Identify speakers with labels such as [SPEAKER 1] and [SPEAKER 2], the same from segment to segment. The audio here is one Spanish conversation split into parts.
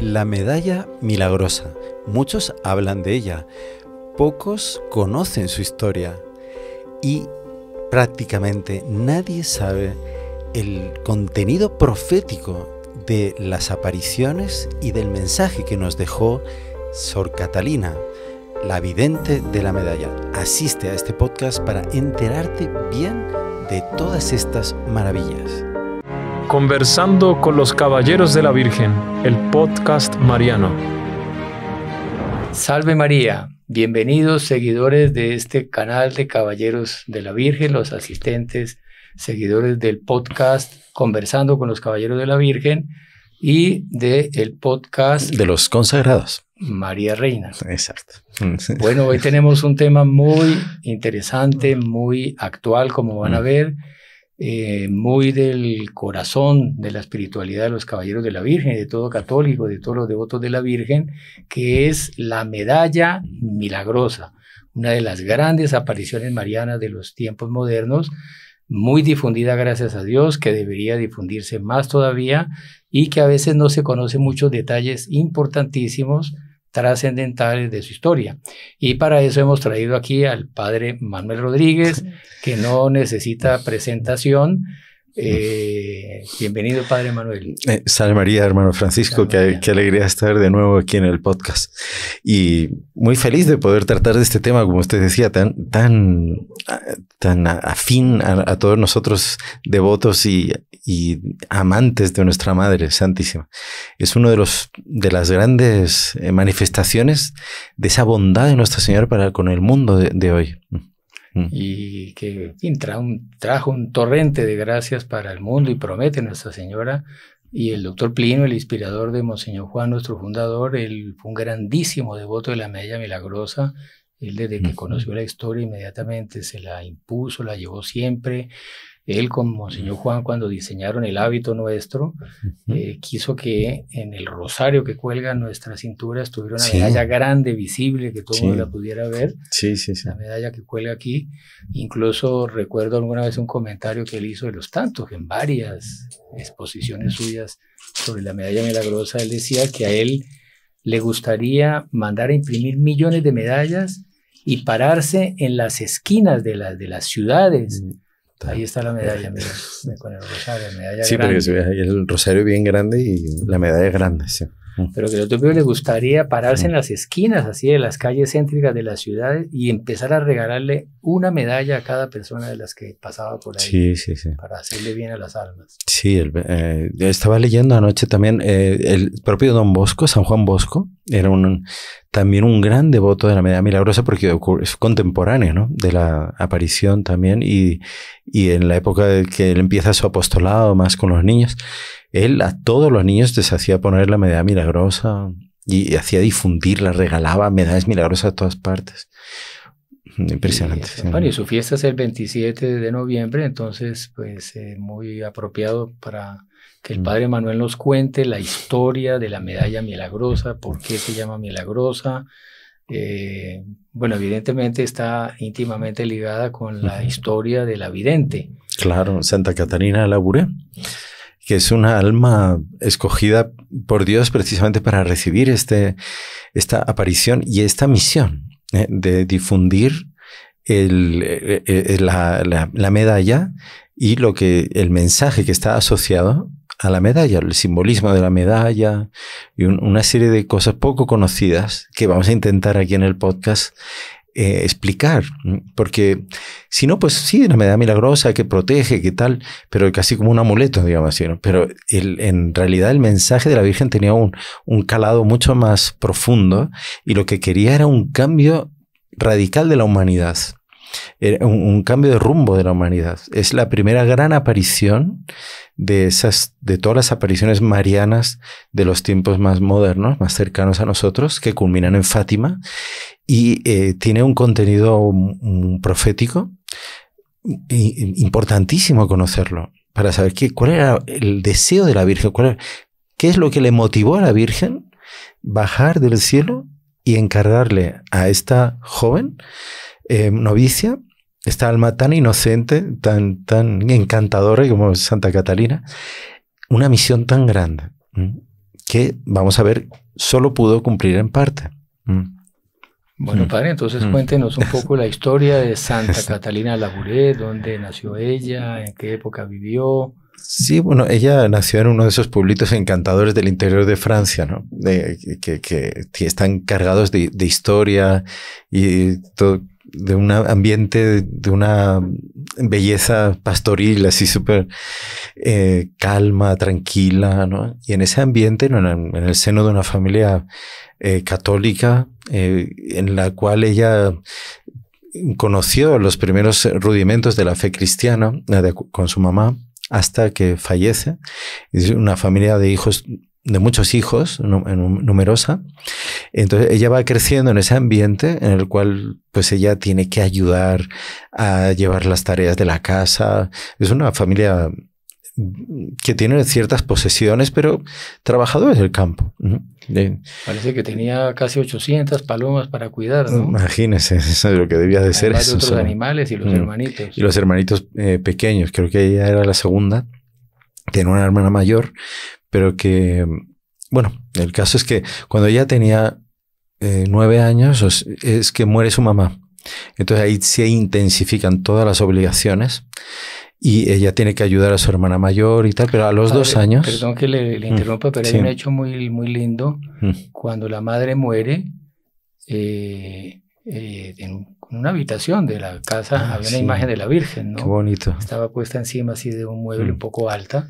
[SPEAKER 1] La medalla milagrosa. Muchos hablan de ella, pocos conocen su historia y prácticamente nadie sabe el contenido profético de las apariciones y del mensaje que nos dejó Sor Catalina, la vidente de la medalla. Asiste a este podcast para enterarte bien de todas estas maravillas. Conversando con los Caballeros de la Virgen, el
[SPEAKER 2] podcast mariano. Salve María, bienvenidos seguidores de este canal de Caballeros de la Virgen, los asistentes, seguidores del podcast Conversando con los Caballeros de la Virgen y del el podcast de los consagrados. María Reina. Exacto. Bueno, hoy tenemos un tema muy interesante, muy actual, como van a ver, eh, muy del corazón de la espiritualidad de los caballeros de la Virgen, de todo católico, de todos los devotos de la Virgen, que es la medalla milagrosa, una de las grandes apariciones marianas de los tiempos modernos, muy difundida gracias a Dios, que debería difundirse más todavía y que a veces no se conocen muchos detalles importantísimos trascendentales de su historia. Y para eso hemos traído aquí al padre Manuel Rodríguez, que no necesita pues, presentación, eh, bienvenido, Padre Manuel.
[SPEAKER 1] Eh, salve María, hermano Francisco, Qué alegría estar de nuevo aquí en el podcast. Y muy feliz de poder tratar de este tema, como usted decía, tan, tan, tan afín a, todos nosotros devotos y, amantes de nuestra Madre Santísima. Es uno de los de las grandes eh, manifestaciones de esa bondad de Nuestra Señora para con el mundo de hoy y que
[SPEAKER 2] trajo un torrente de gracias para el mundo y promete Nuestra Señora. Y el doctor Plino, el inspirador de Monseñor Juan, nuestro fundador, él fue un grandísimo devoto de la medalla Milagrosa. Él desde que conoció la historia inmediatamente se la impuso, la llevó siempre. Él, como señor Juan, cuando diseñaron el hábito nuestro, eh, quiso que en el rosario que cuelga nuestra cintura estuviera una medalla grande, visible, que todo el mundo la pudiera ver.
[SPEAKER 1] Sí, sí, sí. La
[SPEAKER 2] medalla que cuelga aquí. Incluso recuerdo alguna vez un comentario que él hizo de los tantos, en varias exposiciones suyas sobre la medalla milagrosa, él decía que a él le gustaría mandar a imprimir millones de medallas y pararse en las esquinas de, las de las ciudades. Mm. Ahí está la medalla, eh, mira, con el rosario, medalla Sí, porque
[SPEAKER 1] el rosario es bien grande y la medalla es grande, sí
[SPEAKER 2] pero que los tupios le gustaría pararse en las esquinas, así de las calles céntricas de las ciudades y empezar a regalarle una medalla a cada persona de las que pasaba por ahí. Para hacerle bien a las almas.
[SPEAKER 1] Sí, eh, estaba leyendo anoche también eh, el propio Don Bosco, San Juan Bosco, era un, también un gran devoto de la medalla milagrosa porque es contemporáneo de la aparición también y, y en la época de que él empieza su apostolado más con los niños. Él a todos los niños les hacía poner la medalla milagrosa y, hacía difundirla, regalaba medallas milagrosas a todas partes. Impresionante. Bueno, y su
[SPEAKER 2] fiesta es el 27 de noviembre, entonces pues eh, muy apropiado para que el mm. padre Manuel nos cuente la historia de la medalla milagrosa, por qué se llama milagrosa. Eh, bueno, evidentemente está íntimamente ligada con la historia de la vidente.
[SPEAKER 1] Claro, Santa Catarina de la que es una alma escogida por Dios precisamente para recibir este, esta aparición y esta misión eh, de difundir eh, eh, la, medalla y lo que el mensaje que está asociado a la medalla, el simbolismo de la medalla y una serie de cosas poco conocidas que vamos a intentar aquí en el podcast eh, explicar, porque si no, pues sí, una medida milagrosa que protege, que tal, pero casi como un amuleto, digamos Pero el, en realidad el mensaje de la Virgen tenía un, un calado mucho más profundo y lo que quería era un cambio radical de la humanidad. Eh, un, cambio de rumbo de la humanidad. Es la primera gran aparición de esas, de todas las apariciones marianas de los tiempos más modernos, más cercanos a nosotros, que culminan en Fátima y eh, tiene un contenido mm, mm, profético importantísimo conocerlo para saber cuál era el deseo de la Virgen, cuál qué es lo que le motivó a la Virgen bajar del cielo y encargarle a esta joven Em, novicia, esta alma tan inocente, tan, tan encantadora como Santa Catalina, una misión tan grande que, vamos a ver, solo pudo cumplir en parte. Bueno, mm.
[SPEAKER 2] padre, entonces mm. cuéntenos un poco la historia de Santa Catalina Labouré, dónde nació ella, en qué época
[SPEAKER 1] vivió. Sí, bueno, ella nació en uno de esos pueblitos encantadores del interior de Francia, ¿no? De, que, que, están cargados de, de historia y todo, de un ambiente de, una belleza pastoril, así súper eh, calma, tranquila, ¿no? Y en ese ambiente, en, el seno de una familia eh, católica, eh, en la cual ella conoció los primeros rudimentos de la fe cristiana con su mamá hasta que fallece. Es una familia de hijos de muchos hijos, numerosa. Entonces ella va creciendo en ese ambiente en el cual pues ella tiene que ayudar a llevar las tareas de la casa. Es una familia mm, que tiene ciertas posesiones, pero trabajadores del campo.
[SPEAKER 2] Parece que tenía casi 800 palomas para cuidar.
[SPEAKER 1] imagínense Imagínese, eso es lo que debía de ser. esos animales y los hermanitos. Y los hermanitos eh, pequeños, creo que ella era la segunda, Tiene una hermana mayor, pero que, bueno, el caso es que cuando ella tenía eh, nueve años es que muere su mamá. Entonces ahí se intensifican todas las obligaciones y ella tiene que ayudar a su hermana mayor y tal, pero a los dos años... Perdón que le, mm, interrumpa, pero hay un hecho
[SPEAKER 2] muy, muy lindo. Mm. Cuando la madre muere, eh, eh, en una habitación de la casa ah, había una imagen de la Virgen, ¿no? Qué bonito. Estaba puesta encima así de un mueble mm. un poco alta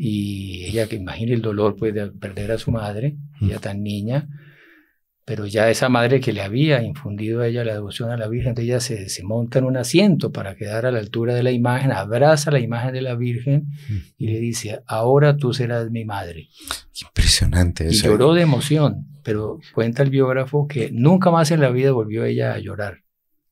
[SPEAKER 2] y ella, que imagina el dolor pues, de perder a su madre, ya tan niña, pero ya esa madre que le había infundido a ella la devoción a la Virgen, ella se, monta en un asiento para quedar a la altura de la imagen, abraza la imagen de la Virgen y le dice, ahora tú serás mi madre.
[SPEAKER 1] Impresionante. Y ¿eh? lloró de
[SPEAKER 2] emoción, pero cuenta el biógrafo que nunca más en la vida volvió ella a llorar.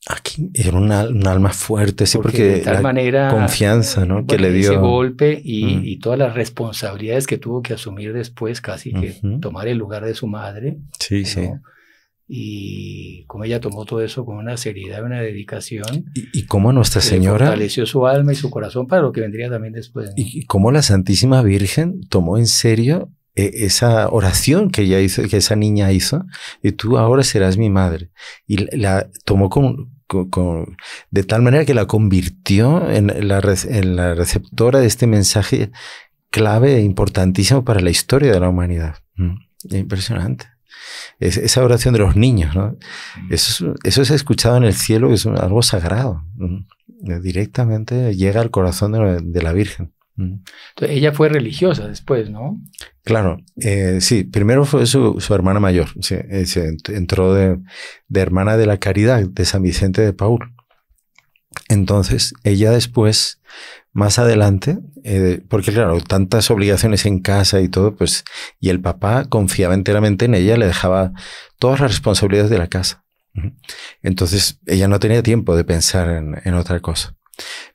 [SPEAKER 1] Aquí era un alma fuerte, sí, porque, de tal manera confianza, ¿no? que le dio ese golpe
[SPEAKER 2] y, mm. y, todas las responsabilidades que tuvo que asumir después, casi que tomar el lugar de su madre. Sí, sí. Y como ella tomó todo eso con una seriedad, una dedicación.
[SPEAKER 1] Y, y cómo Nuestra Señora. Fortaleció
[SPEAKER 2] su alma y su corazón para lo que vendría también después.
[SPEAKER 1] Y cómo la Santísima Virgen tomó en serio eh, esa oración que ella hizo, que esa niña hizo, y tú ahora serás mi madre. Y la, la tomó con, de tal manera que la convirtió en la, en la receptora de este mensaje clave e importantísimo para la historia de la humanidad. Mm, impresionante. esa oración de los niños, mm. eso, es, escuchado en el cielo, es algo sagrado. Mm, directamente llega al corazón de la Virgen.
[SPEAKER 2] Entonces, ella fue religiosa después, ¿no?
[SPEAKER 1] Claro, eh, sí, primero fue su, hermana mayor, eh, se, entró de, hermana de la caridad de San Vicente de Paul. Entonces, ella después, más adelante, eh, porque claro, tantas obligaciones en casa y todo, pues, y el papá confiaba enteramente en ella, le dejaba todas las responsabilidades de la casa. Entonces, ella no tenía tiempo de pensar en, en otra cosa.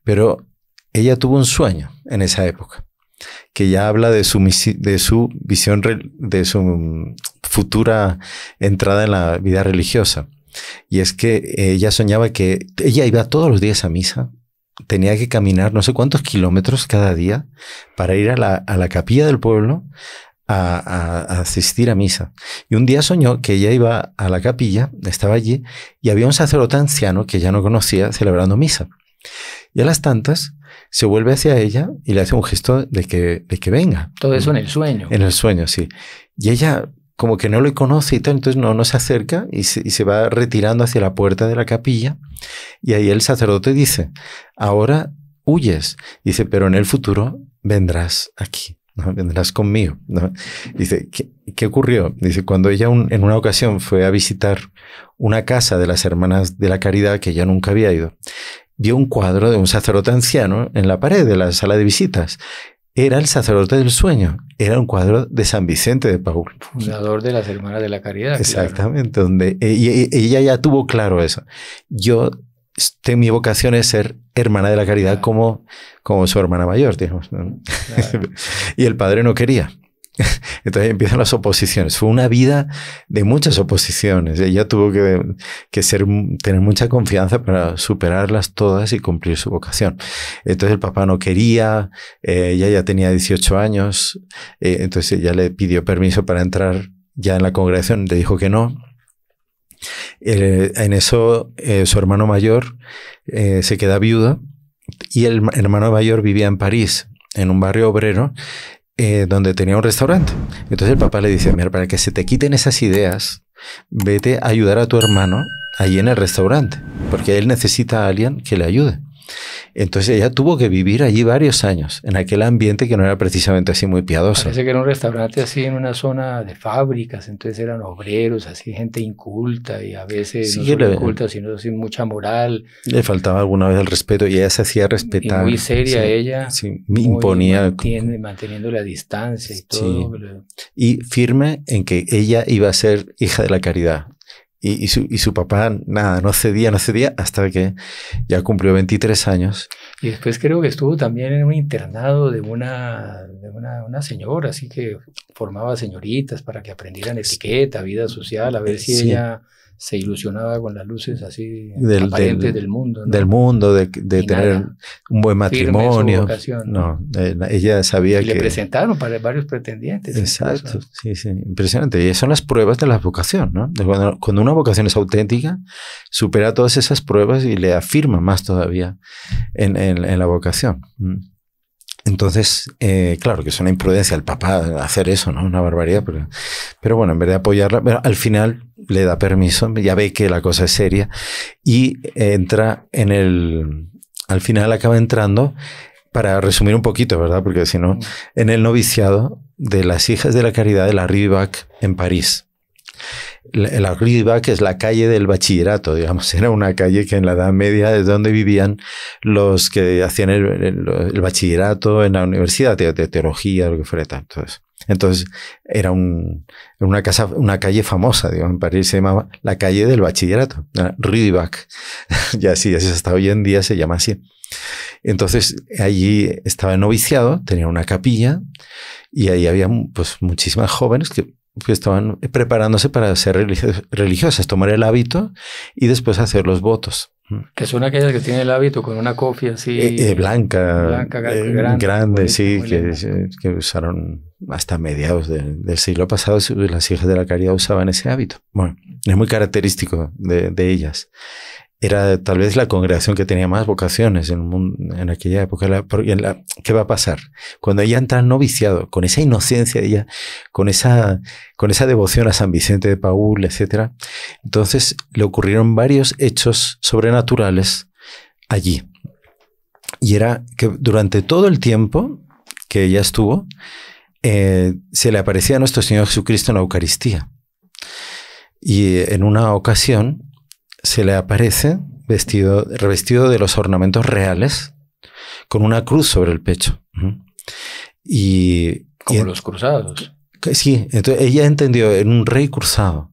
[SPEAKER 1] Pero ella tuvo un sueño en esa época que ya habla de su, visión, de su mm, futura entrada en la vida religiosa. Y es que ella soñaba que ella iba todos los días a misa, tenía que caminar no sé cuántos kilómetros cada día para ir a la, capilla del pueblo a, a, asistir a misa. Y un día soñó que ella iba a la capilla, estaba allí, y había un sacerdote anciano que ya no conocía celebrando misa. Y a las tantas se vuelve hacia ella y le hace un gesto de que, de que venga. Todo eso en el sueño. En el sueño, sí. Y ella como que no lo conoce y tal, entonces no, no se acerca y se, va retirando hacia la puerta de la capilla. Y ahí el sacerdote dice, ahora huyes. Dice, pero en el futuro vendrás aquí, vendrás conmigo. Dice, ¿qué, ocurrió? Dice, cuando ella en una ocasión fue a visitar una casa de las hermanas de la caridad que ella nunca había ido, vio un cuadro de un sacerdote anciano en la pared de la sala de visitas. Era el sacerdote del sueño, era un cuadro de San Vicente de Paul.
[SPEAKER 2] Fundador de las Hermanas de la Caridad.
[SPEAKER 1] Exactamente, donde eh, ella, ya tuvo claro eso. Yo, tengo este, mi vocación es ser hermana de la caridad como, como su hermana mayor, digamos. y el padre no quería. Entonces empiezan las oposiciones. Fue una vida de muchas oposiciones. Ella tuvo que, ser, tener mucha confianza para superarlas todas y cumplir su vocación. Entonces el papá no quería, eh, ella ya tenía 18 años, eh, entonces ella le pidió permiso para entrar ya en la congregación, le dijo que no. Eh, en eso su hermano mayor se queda viuda y el hermano mayor vivía en París, en un barrio obrero, eh, donde tenía un restaurante. Entonces el papá le dice, mira, para que se te quiten esas ideas, vete a ayudar a tu hermano allí en el restaurante, porque él necesita a alguien que le ayude. Entonces ella tuvo que vivir allí varios años, en aquel ambiente que no era precisamente así muy piadoso. Parece
[SPEAKER 2] que era un restaurante así en una zona de fábricas, entonces eran obreros, así gente inculta y a veces no inculta, sino sin mucha moral. Le
[SPEAKER 1] faltaba alguna vez el respeto y ella se hacía respetar. muy seria
[SPEAKER 2] ella. Sí, imponía. manteniendo la distancia y todo.
[SPEAKER 1] Y firme en que ella iba a ser hija de la caridad. Y, su, y, su, papá, nada, no cedía, no cedía, hasta que ya cumplió 23 años.
[SPEAKER 2] Y después creo que estuvo también en un internado de una, de una, señora, así que formaba señoritas para que aprendieran etiqueta, vida social, a ver si ella se ilusionaba con las luces así del, del, mundo. Del mundo,
[SPEAKER 1] de, tener un buen matrimonio. ¿no? Eh, ella sabía y que... Le
[SPEAKER 2] presentaron para varios pretendientes. Exacto,
[SPEAKER 1] sí, sí, impresionante. Y son las pruebas de la vocación, ¿no? Cuando, una vocación es auténtica, supera todas esas pruebas y le afirma más todavía en, la vocación. Mm. Entonces, eh, claro que es una imprudencia el papá hacer eso, ¿no? Una barbaridad, pero, bueno, en vez de apoyarla, al final le da permiso, ya ve que la cosa es seria y entra en el, al final acaba entrando, para resumir un poquito, ¿verdad? Porque si no, mm. en el noviciado de las hijas de la caridad de la Rivac en París la, que es la calle del bachillerato, digamos, era una calle que en la Edad Media es donde vivían los que hacían el, bachillerato en la universidad, de, teología, lo que fuera. Entonces, entonces era un, una, casa, una calle famosa, digamos, en París se llamaba la calle del bachillerato, Rivac, y así, así hasta hoy en día se llama así. Entonces allí estaba noviciado, tenía una capilla y ahí había pues muchísimas jóvenes que que estaban eh, preparándose para ser religiosas, tomar el hábito y después hacer los votos. Mm.
[SPEAKER 2] Que son aquellas que tienen el hábito con una cofia así. Eh, eh,
[SPEAKER 1] blanca. grande, sí, que, usaron hasta mediados del siglo pasado. Las hijas de la caridad usaban ese hábito. Bueno, es muy característico de ellas era tal vez la congregación que tenía más vocaciones en, aquella época. La, ¿Qué va a pasar? Cuando ella entra noviciado, con esa inocencia de ella, con esa, con esa devoción a San Vicente de Paul, etc. Entonces le ocurrieron varios hechos sobrenaturales allí. Y era que durante todo el tiempo que ella estuvo, eh, se le aparecía a nuestro Señor Jesucristo en la Eucaristía. Y eh, en una ocasión se le aparece vestido, revestido de los ornamentos reales, con una cruz sobre el pecho. Y, Como los cruzados. Sí, entonces ella entendió en un rey cruzado.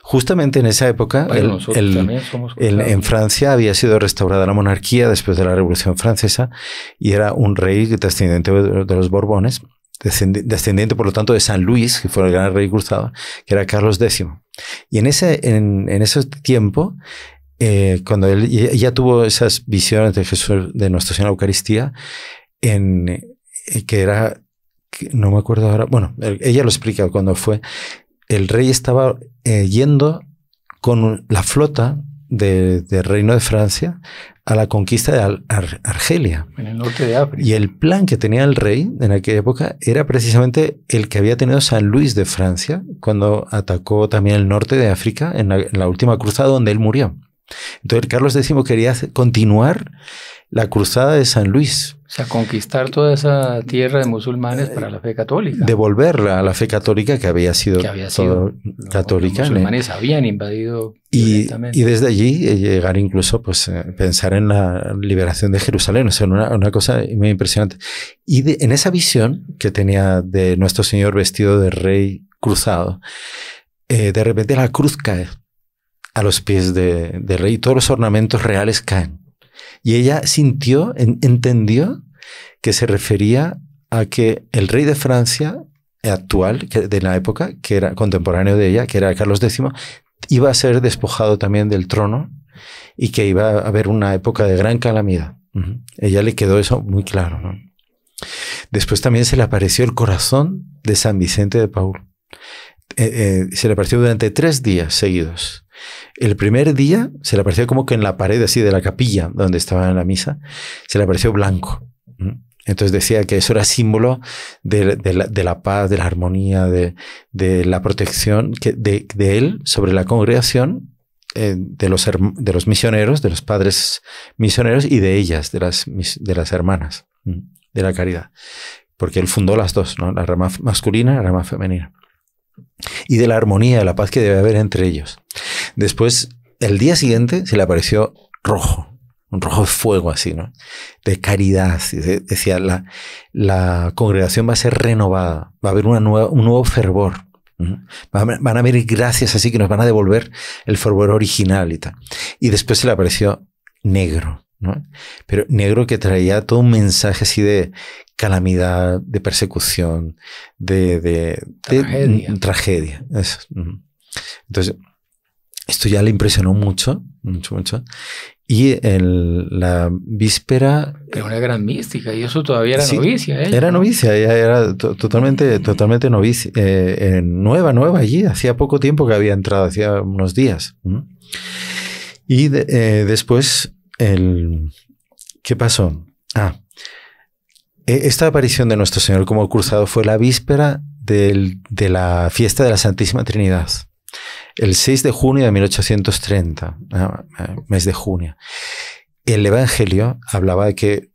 [SPEAKER 1] Justamente en esa época, en Francia había sido restaurada la monarquía después de la Revolución Francesa y era un rey descendiente de los Borbones descendiente por lo tanto de San Luis, que fue el gran rey cruzado, que era Carlos X. Y en ese, en, ese tiempo, eh, cuando él ya, tuvo esas visiones de de Nuestra Señora Eucaristía, en, eh, que era, no me acuerdo ahora, bueno, ella lo explica cuando fue, el rey estaba eh, yendo con la flota del Reino de Francia a la conquista de Argelia. En el norte de África. Y el plan que tenía el rey en aquella época era precisamente el que había tenido San Luis de Francia cuando atacó también el norte de África en la, en la última cruzada donde él murió. Entonces Carlos X quería continuar la cruzada de San Luis o sea, conquistar
[SPEAKER 2] toda esa tierra de musulmanes para la fe católica.
[SPEAKER 1] Devolverla a la fe católica que había sido, católica. Los musulmanes habían
[SPEAKER 2] invadido.
[SPEAKER 1] Y, y, desde allí eh, llegar incluso pues eh, pensar en la liberación de Jerusalén, o sea, una, cosa muy impresionante. Y en esa visión que tenía de nuestro Señor vestido de rey cruzado, eh, de repente la cruz cae a los pies del rey y todos los ornamentos reales caen. Y ella sintió, entendió que se refería a que el rey de Francia actual, de la época, que era contemporáneo de ella, que era Carlos X, iba a ser despojado también del trono y que iba a haber una época de gran calamidad. Ella le quedó eso muy claro. Después también se le apareció el corazón de San Vicente de Paul eh, eh, se le apareció durante tres días seguidos. El primer día se le apareció como que en la pared así de la capilla donde estaba en la misa, se le apareció blanco. Entonces decía que eso era símbolo de, la, paz, de la armonía, de, la protección de, él sobre la congregación, eh, de, los, misioneros, de los padres misioneros y de ellas, de las, hermanas de la caridad. Porque él fundó las dos, la rama masculina y la rama femenina y de la armonía, de la paz que debe haber entre ellos. Después, el día siguiente se le apareció rojo, un rojo de fuego así, ¿no? De caridad. Decía, la, congregación va a ser renovada, va a haber un nuevo fervor. Van a haber gracias así que nos van a devolver el fervor original y tal. Y después se le apareció negro. Pero negro que traía todo un mensaje así de calamidad, de persecución, de, tragedia. Mm, tragedia. Entonces, esto ya le impresionó mucho, mucho, mucho. Y en la víspera...
[SPEAKER 2] Era una gran mística y eso todavía era novicia. ¿eh? era
[SPEAKER 1] novicia, ella era totalmente, totalmente novicia, eh, eh, nueva, nueva allí. Hacía poco tiempo que había entrado, hacía unos días. Y eh, después el, ¿qué pasó? Ah, e-, esta aparición de nuestro Señor como cruzado fue la víspera de la fiesta de la Santísima Trinidad, el 6 de junio de 1830, ah, ah, mes de junio. El Evangelio hablaba de que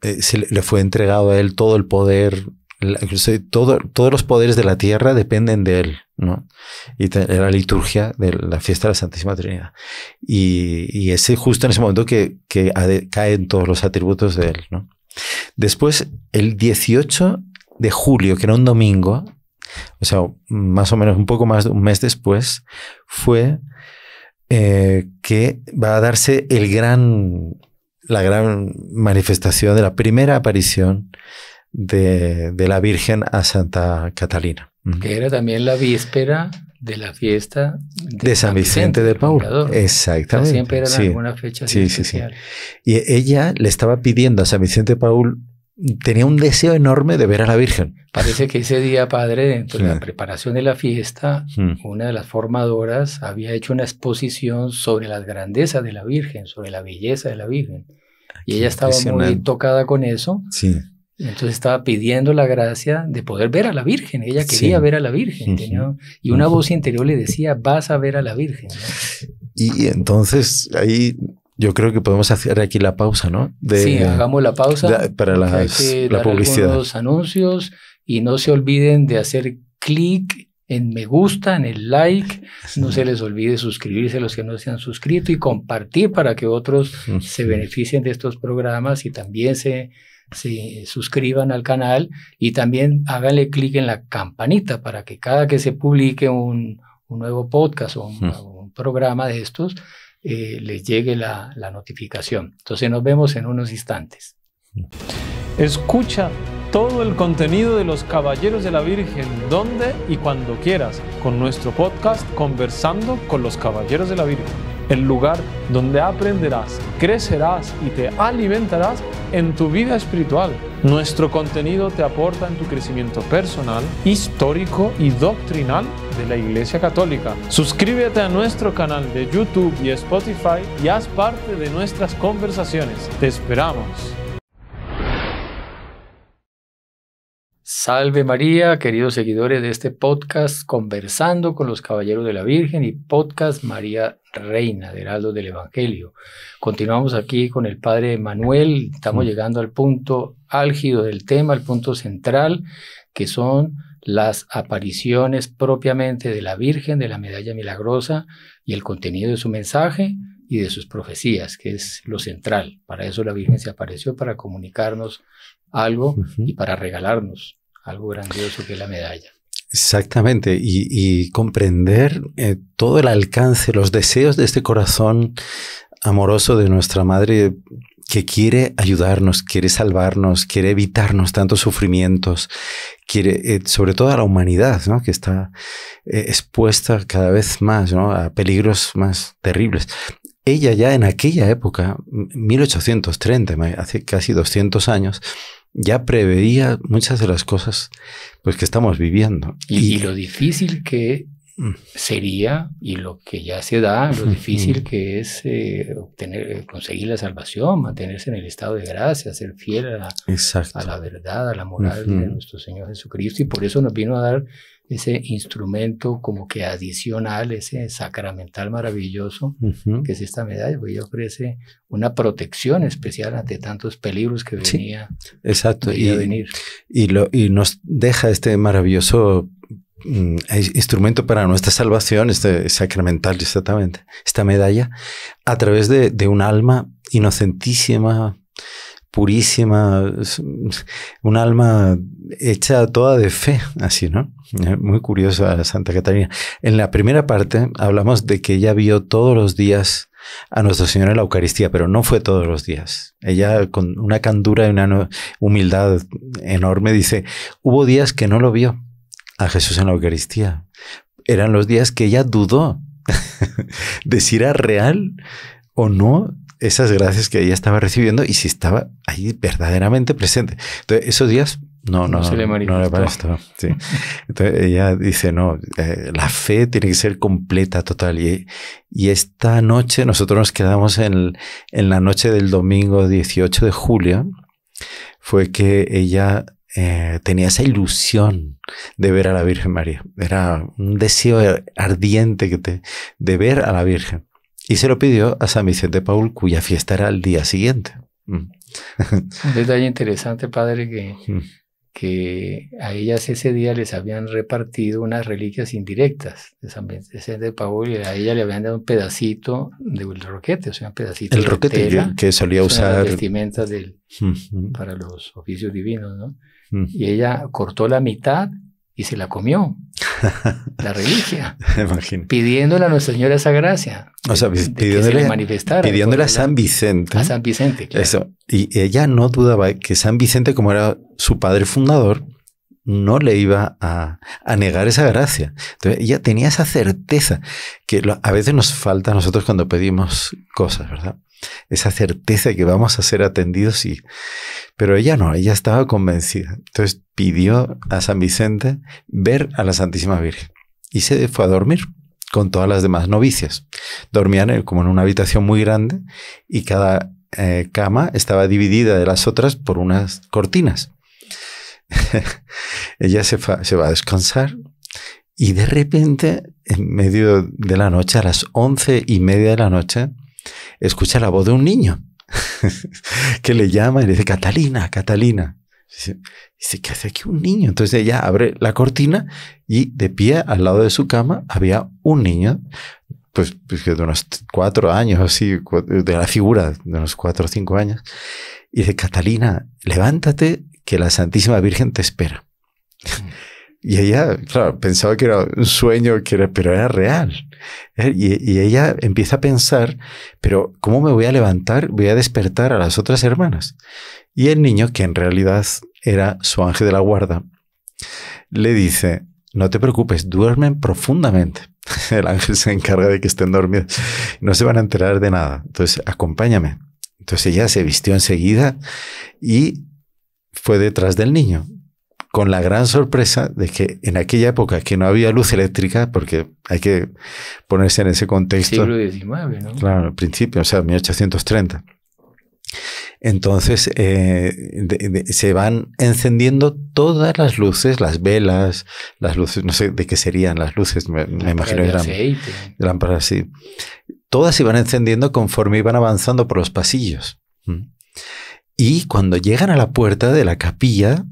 [SPEAKER 1] eh, se le fue entregado a él todo el poder todos los poderes de la tierra dependen de él, ¿no? Y la liturgia de la fiesta de la Santísima Trinidad. Y, es justo en ese momento que, caen todos los atributos de él, ¿no? Después, el 18 de julio, que era un domingo, o sea, más o menos un poco más de un mes después, fue eh, que va a darse el gran, la gran manifestación de la primera aparición de, de la Virgen a Santa Catalina.
[SPEAKER 2] Que era también la víspera de la
[SPEAKER 1] fiesta de, San, Vicente, de Paul. Exactamente. siempre era sí. alguna fecha sí, sí, sí, Y ella le estaba pidiendo a San Vicente de Paul, tenía un deseo enorme de ver a la Virgen.
[SPEAKER 2] Parece que ese día, padre, dentro de la preparación de la fiesta, mm. una de las formadoras había hecho una exposición sobre las grandezas de la Virgen, sobre la belleza de la Virgen.
[SPEAKER 1] Y ella estaba muy
[SPEAKER 2] tocada con eso. Sí. Entonces estaba pidiendo la gracia de poder ver a la Virgen. Ella quería ver a la Virgen. Y una voz interior le decía, vas a ver a la Virgen.
[SPEAKER 1] Y entonces ahí yo creo que podemos hacer aquí la pausa, ¿no? sí, hagamos la pausa. para la publicidad. los
[SPEAKER 2] anuncios y no se olviden de hacer clic en me gusta, en el like. No se les olvide suscribirse a los que no se han suscrito y compartir para que otros se beneficien de estos programas y también se se suscriban al canal y también háganle clic en la campanita para que cada que se publique un, nuevo podcast o un, hmm. programa de estos, eh, les llegue la, la notificación. Entonces nos vemos en unos instantes. Escucha todo el contenido de los Caballeros de la Virgen, donde y cuando quieras, con nuestro podcast Conversando con los Caballeros de la Virgen el lugar donde aprenderás, crecerás y te alimentarás en tu vida espiritual. Nuestro contenido te aporta en tu crecimiento personal, histórico y doctrinal de la Iglesia Católica. Suscríbete a nuestro canal de YouTube y Spotify y haz parte de nuestras conversaciones. Te esperamos. Salve María, queridos seguidores de este podcast Conversando con los Caballeros de la Virgen y podcast María Reina de Heraldo del Evangelio. Continuamos aquí con el Padre Manuel, estamos mm. llegando al punto álgido del tema, al punto central, que son las apariciones propiamente de la Virgen, de la Medalla Milagrosa y el contenido de su mensaje y de sus profecías, que es lo central. Para eso la Virgen se apareció, para comunicarnos algo y para regalarnos algo grandioso que la medalla.
[SPEAKER 1] Exactamente, y, comprender eh, todo el alcance, los deseos de este corazón amoroso de nuestra madre que quiere ayudarnos, quiere salvarnos, quiere evitarnos tantos sufrimientos, quiere, eh, sobre todo a la humanidad, que está eh, expuesta cada vez más a peligros más terribles. Ella ya en aquella época, 1830, hace casi 200 años, ya preveía muchas de las cosas pues, que estamos viviendo. Y,
[SPEAKER 2] lo difícil que mm. sería, y lo que ya se da, lo difícil que es eh, obtener, eh, conseguir la salvación, mantenerse en el estado de gracia, ser fiel a la, verdad, a la moral de nuestro Señor Jesucristo. Y por eso nos vino a dar ese instrumento como que adicional, ese sacramental maravilloso que es esta medalla, porque ofrece una protección especial ante tantos peligros que venía,
[SPEAKER 1] a venir. Y, lo, y nos deja este maravilloso mm, e, instrumento para nuestra salvación, este sacramental exactamente, esta medalla, a través de, de un alma inocentísima, purísima, un alma hecha toda de fe, así, ¿no? Eh, muy curiosa Santa Catarina. En la primera parte hablamos de que ella vio todos los días a nuestro Señor en la Eucaristía, pero no fue todos los días. Ella con una candura y una humildad enorme dice, hubo días que no lo vio a Jesús en la Eucaristía. Eran los días que ella dudó de si era real o no esas gracias que ella estaba recibiendo y si estaba ahí verdaderamente presente. Entonces, esos días no, no, no se le manifestó. Entonces ella dice, no, eh, la fe tiene que ser completa, total. Y, y esta noche nosotros nos quedamos en, en, la noche del domingo 18 de julio, fue que ella eh, tenía esa ilusión de ver a la Virgen María. Era un deseo ardiente que te, de ver a la Virgen y se lo pidió a San Vicente Paul, cuya fiesta era el día siguiente. Mm.
[SPEAKER 2] Un detalle interesante, padre, que, mm. que a ellas ese día les habían repartido unas reliquias indirectas de San Vicente Paul y a ella le habían dado un pedacito del roquete, o sea, un pedacito de roquete que solía usar. del, para los oficios divinos, ¿no? Mm. Y ella cortó la mitad y se la comió. la religia,
[SPEAKER 1] Pidiéndole a Nuestra Señora esa gracia. O sea, pidiéndole, pidiéndole a San Vicente. A San Vicente, Eso. Y ella no dudaba que San Vicente, como era su padre fundador, no le iba a, negar esa gracia. Entonces, ella tenía esa certeza que a veces nos falta a nosotros cuando pedimos cosas, ¿verdad? esa certeza de que vamos a ser atendidos y pero ella no, ella estaba convencida. Entonces pidió a San Vicente ver a la Santísima Virgen y se fue a dormir con todas las demás novicias. Dormían como en una habitación muy grande y cada eh, cama estaba dividida de las otras por unas cortinas. ella se va a descansar y de repente, en medio de la noche, a las once y media de la noche, escucha la voz de un niño que le llama y le dice, Catalina, Catalina. Dice, ¿qué hace aquí un niño? Entonces ella abre la cortina y de pie al lado de su cama había un niño, pues, pues de unos cuatro años así, de la figura de unos cuatro o cinco años. Y dice, Catalina, levántate que la Santísima Virgen te espera. Mm. Y ella, claro, pensaba que era un sueño, que era, pero era real. Eh, y, y, ella empieza a pensar, pero ¿cómo me voy a levantar? Voy a despertar a las otras hermanas. Y el niño, que en realidad era su ángel de la guarda, le dice, no te preocupes, duermen profundamente. El ángel se encarga de que estén dormidos. No se van a enterar de nada. Entonces, acompáñame. Entonces ella se vistió enseguida y fue detrás del niño con la gran sorpresa de que en aquella época que no había luz eléctrica, porque hay que ponerse en ese contexto. Siglo XIX, ¿no? Claro, al principio, o sea, 1830. Entonces eh, se van encendiendo todas las luces, las velas, las luces, no sé de qué serían las luces, me, imagino imagino eran lámparas así. Todas se iban encendiendo conforme iban avanzando por los pasillos. Y cuando llegan a la puerta de la capilla,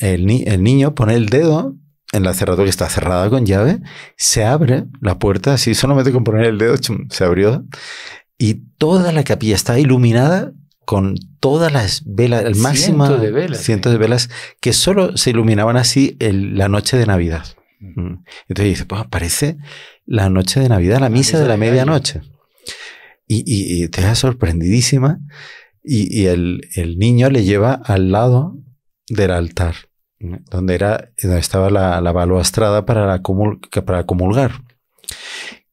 [SPEAKER 1] el, niño pone el dedo en la cerradura que está cerrada con llave, se abre la puerta, así solamente con poner el dedo se abrió y toda la capilla está iluminada con todas las velas, el máximo cientos de velas, cientos de ¿eh? velas que solo se iluminaban así la noche de Navidad. Mm. Entonces dice, pues parece la noche de Navidad, la misa, de la medianoche. Y, y, te da sorprendidísima. Y, el, el niño le lleva al lado del altar, donde, era, donde estaba la, la para, la para comulgar.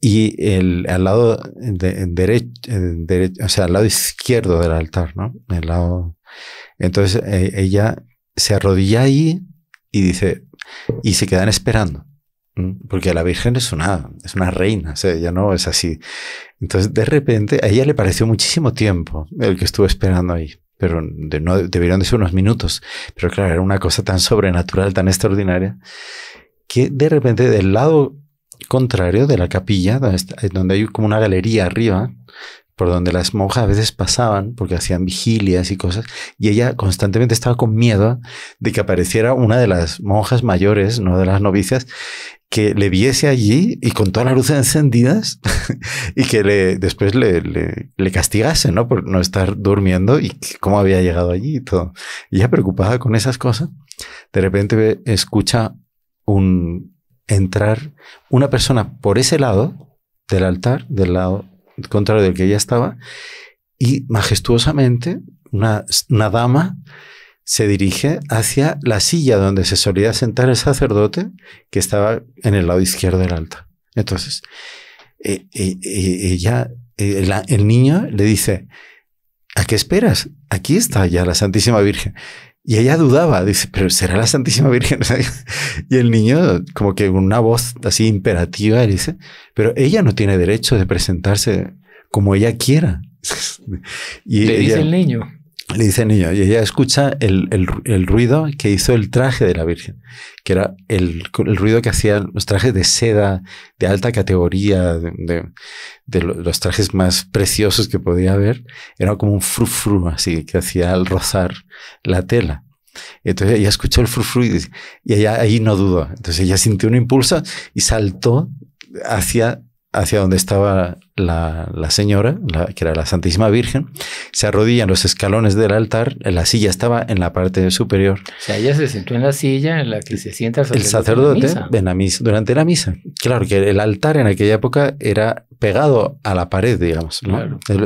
[SPEAKER 1] Y el, al lado de, derecho, o sea, al lado izquierdo del altar, ¿no? El lado... Entonces e, ella se arrodilla ahí y dice, y se quedan esperando. Porque la Virgen es una, es una reina, o sea, ella no es así. Entonces, de repente, a ella le pareció muchísimo tiempo el que estuvo esperando ahí pero no debieron de ser unos minutos. Pero claro, era una cosa tan sobrenatural, tan extraordinaria, que de repente del lado contrario de la capilla, donde hay como una galería arriba, por donde las monjas a veces pasaban porque hacían vigilias y cosas, y ella constantemente estaba con miedo de que apareciera una de las monjas mayores, no de las novicias, que le viese allí y con todas las luces encendidas y que le, después le, le, castigase, ¿no? Por no estar durmiendo y cómo había llegado allí y todo. Y ella preocupada con esas cosas, de repente escucha un entrar una persona por ese lado del altar, del lado contrario del que ella estaba, y majestuosamente una, dama se dirige hacia la silla donde se solía sentar el sacerdote que estaba en el lado izquierdo del altar. Entonces, eh, eh, eh, ella, el niño le dice, ¿a qué esperas? Aquí está ya la Santísima Virgen. Y ella dudaba, dice, pero será la Santísima Virgen. y el niño, como que una voz así imperativa, dice, pero ella no tiene derecho de presentarse como ella quiera. y Le dice el niño le dice niño, y ella escucha el, ruido que hizo el traje de la Virgen, que era el, ruido que hacían los trajes de seda de alta categoría, de, los trajes más preciosos que podía haber, era como un frufru así que hacía al rozar la tela. Entonces ella escuchó el frufru y, y ella ahí no dudó. Entonces ella sintió un impulso y saltó hacia hacia donde estaba la, señora, que era la Santísima Virgen, se arrodillan los escalones del altar, la silla estaba en la parte superior. O sea, ella se sentó en la silla en la que se
[SPEAKER 2] sienta el sacerdote, la
[SPEAKER 1] durante la misa. Claro que el altar en aquella época era pegado a la pared, digamos,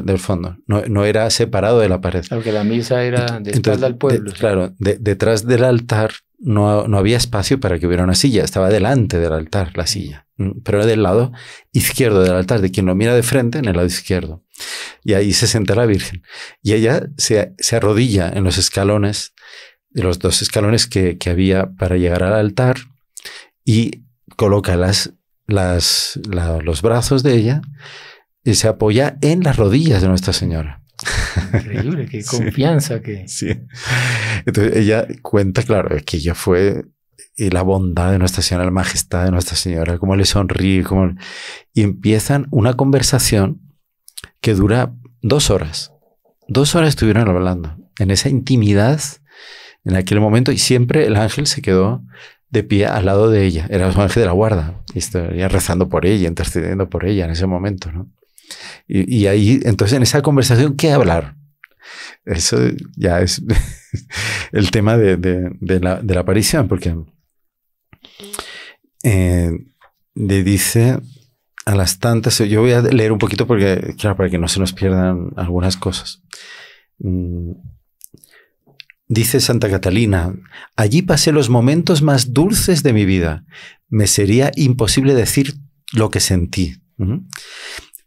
[SPEAKER 1] del, fondo, no, era separado de la pared. Claro la misa era de espalda pueblo. claro, detrás del altar no, había espacio para que hubiera una silla, estaba delante del altar la silla, mm, pero era del lado izquierdo del altar, de quien lo mira de frente en el lado izquierdo. Y ahí se senta la Virgen. Y ella se, arrodilla en los escalones, los dos escalones que, había para llegar al altar, y coloca las, las, los brazos de ella y se apoya en las rodillas de Nuestra Señora.
[SPEAKER 2] Increíble, qué confianza que.
[SPEAKER 1] Sí. Entonces ella cuenta, claro, que ella fue y eh, la bondad de Nuestra Señora, la majestad de Nuestra Señora, cómo le sonríe, cómo... y empiezan una conversación que dura dos horas. Dos horas estuvieron hablando en esa intimidad en aquel momento y siempre el ángel se quedó de pie al lado de ella. Era su ángel de la guarda y estaría rezando por ella, intercediendo por ella en ese momento. ¿no? Y, ahí, entonces en esa conversación, ¿qué hablar? Eso ya es el tema de, la, aparición, porque eh, le dice a las tantas, yo voy a leer un poquito porque, claro, para que no se nos pierdan algunas cosas. Mm, dice Santa Catalina, allí pasé los momentos más dulces de mi vida. Me sería imposible decir lo que sentí.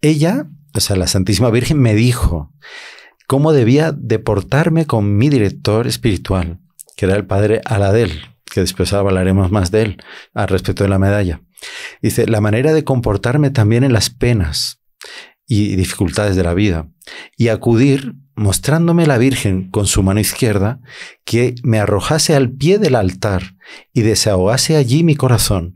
[SPEAKER 1] Ella, o sea, la Santísima Virgen me dijo cómo debía deportarme con mi director espiritual, que era el padre Aladel, que después hablaremos más de él al respecto de la medalla. Dice, la manera de comportarme también en las penas y dificultades de la vida, y acudir mostrándome la Virgen con su mano izquierda, que me arrojase al pie del altar y desahogase allí mi corazón,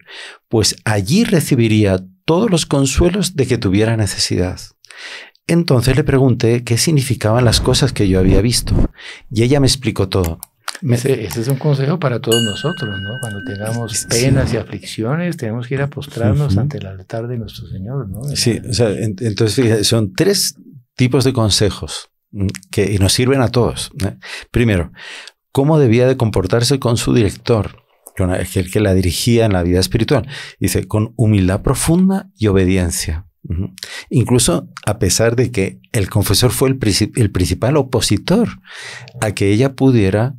[SPEAKER 1] pues allí recibiría todos los consuelos de que tuviera necesidad. Entonces le pregunté qué significaban las cosas que yo había visto y ella me explicó todo.
[SPEAKER 2] Me... Ese, es un consejo para todos nosotros, ¿no? Cuando tengamos penas y aflicciones, tenemos que ir a postrarnos ante el altar de nuestro Señor, ¿no? Sí, o
[SPEAKER 1] sea, entonces son tres tipos de consejos mm, que y nos sirven a todos. ¿eh? Primero, cómo debía de comportarse con su director con aquel que la dirigía en la vida espiritual. Dice, con humildad profunda y obediencia. Incluso a pesar de que el confesor fue el, principal opositor a que ella pudiera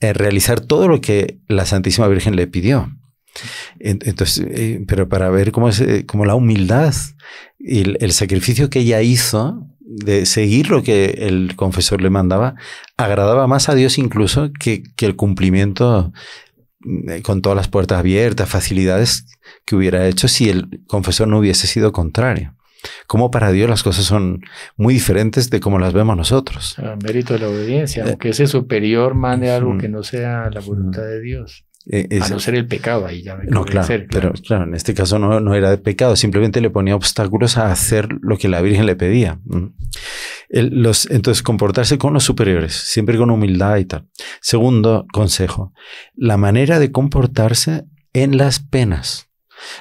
[SPEAKER 1] eh, realizar todo lo que la Santísima Virgen le pidió. Entonces, eh, pero para ver cómo, es, eh, la humildad y el, sacrificio que ella hizo de seguir lo que el confesor le mandaba, agradaba más a Dios incluso que, que el cumplimiento eh, con todas las puertas abiertas, facilidades que hubiera hecho si el confesor no hubiese sido contrario. Como para Dios las cosas son muy diferentes de como las vemos nosotros.
[SPEAKER 2] mérito de la obediencia, eh, aunque ese superior mande algo que no sea la voluntad de Dios.
[SPEAKER 1] Eh, a no ser
[SPEAKER 2] el pecado ahí ya
[SPEAKER 1] pero claro en este caso no, no era de pecado simplemente le ponía obstáculos a hacer lo que la Virgen le pedía entonces, comportarse con los superiores, siempre con humildad y tal. Segundo consejo, la manera de comportarse en las penas.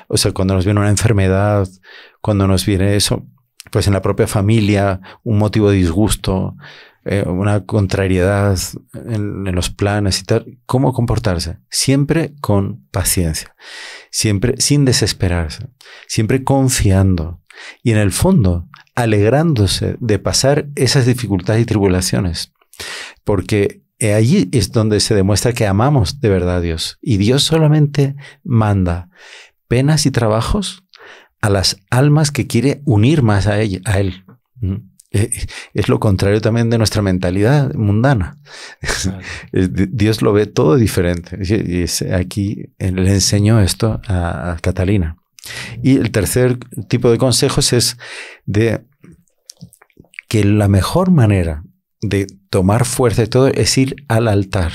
[SPEAKER 1] O sea, cuando nos viene una enfermedad, cuando nos viene eso, pues en la propia familia, un motivo de disgusto, eh, una contrariedad en, los planes y tal, cómo comportarse. Siempre con paciencia, siempre sin desesperarse, siempre confiando. Y en el fondo, alegrándose de pasar esas dificultades y tribulaciones. Porque allí es donde se demuestra que amamos de verdad a Dios. Y Dios solamente manda penas y trabajos a las almas que quiere unir más a, Él. Mm. E, e, es lo contrario también de nuestra mentalidad mundana. Dios lo ve todo diferente. Y aquí le enseñó esto a Catalina. Y el tercer tipo de consejos es de que la mejor manera de tomar fuerza de todo es ir al altar,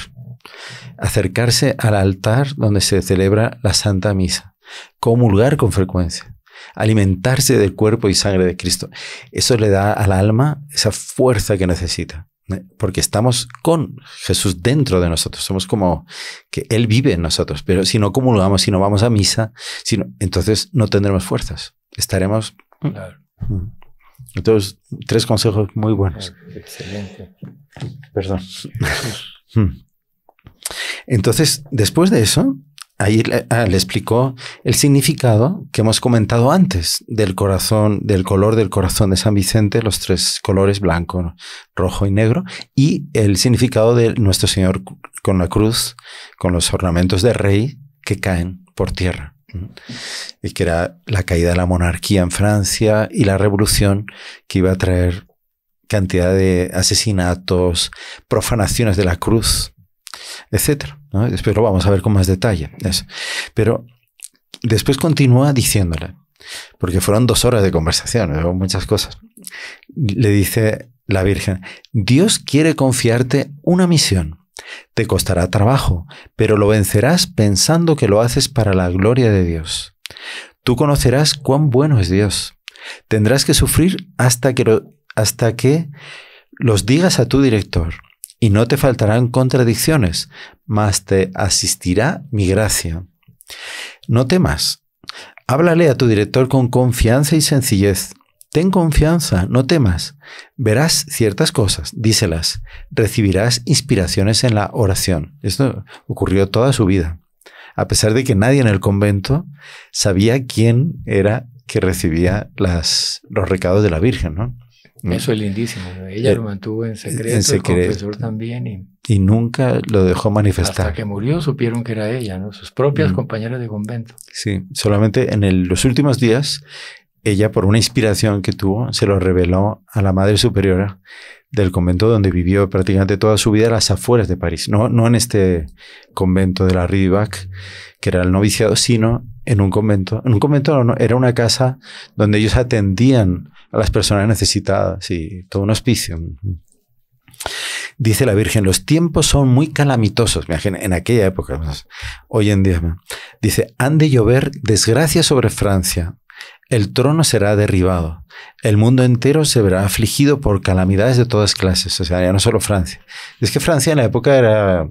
[SPEAKER 1] acercarse al altar donde se celebra la Santa Misa, comulgar con frecuencia, alimentarse del cuerpo y sangre de Cristo. Eso le da al alma esa fuerza que necesita porque estamos con Jesús dentro de nosotros, somos como que Él vive en nosotros, pero si no comulgamos, si no vamos a misa, entonces no tendremos fuerzas, estaremos... Entonces, tres consejos muy buenos. Excelente. Perdón. Hmm. Entonces, después de eso, ahí ah, le, explicó el significado que hemos comentado antes del corazón, del color del corazón de San Vicente, los tres colores blanco, rojo y negro, y el significado de nuestro Señor con la cruz, con los ornamentos de rey que caen por tierra. Y que era la caída de la monarquía en Francia y la revolución que iba a traer cantidad de asesinatos, profanaciones de la cruz, etcétera. Pero vamos a ver con más detalle Pero después continúa diciéndole, porque fueron dos horas de conversación, muchas cosas. Le dice la Virgen, Dios quiere confiarte una misión. Te costará trabajo, pero lo vencerás pensando que lo haces para la gloria de Dios. Tú conocerás cuán bueno es Dios. Tendrás que sufrir hasta que, hasta que los digas a tu director y no te faltarán contradicciones, mas te asistirá mi gracia. No temas. Háblale a tu director con confianza y sencillez. Ten confianza, no temas. Verás ciertas cosas, díselas. Recibirás inspiraciones en la oración. Esto ocurrió toda su vida, a pesar de que nadie en el convento sabía quién era que recibía los recados de la Virgen. ¿no?
[SPEAKER 2] Mm. Eso es lindísimo. Ella eh, lo mantuvo en secreto, el también.
[SPEAKER 1] Y, nunca lo dejó manifestar. Hasta
[SPEAKER 2] que murió supieron que era ella, ¿no? Sus propias mm. compañeras de convento.
[SPEAKER 1] Sí, solamente en los últimos días, ella, por una inspiración que tuvo, se lo reveló a la Madre Superiora del convento donde vivió prácticamente toda su vida a las afueras de París. No, en este convento de la Rivac, que era el noviciado, sino en un convento. En un convento era una casa donde ellos atendían a las personas necesitadas y todo un hospicio. Dice la Virgen, los tiempos son muy calamitosos, en aquella época, hoy en día. Dice, han de llover desgracias sobre Francia, el trono será derribado. El mundo entero se verá afligido por calamidades de todas clases. O sea, ya no solo Francia. Es que Francia en la época era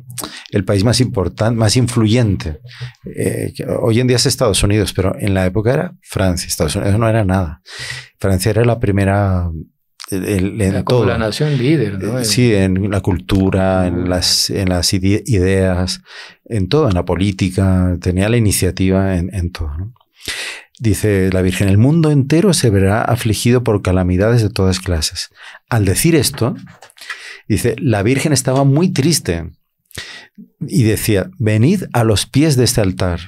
[SPEAKER 1] el país más importante, más influyente. Eh, hoy en día es Estados Unidos, pero en la época era Francia. Estados Unidos no era nada. Francia era la primera en todo. la
[SPEAKER 2] nación líder, ¿no? Eh, sí,
[SPEAKER 1] en la cultura, en las, en las ideas, en todo, en la política, tenía la iniciativa en, en todo. ¿no? Dice la Virgen, el mundo entero se verá afligido por calamidades de todas clases. Al decir esto, dice, la Virgen estaba muy triste y decía, venid a los pies de este altar,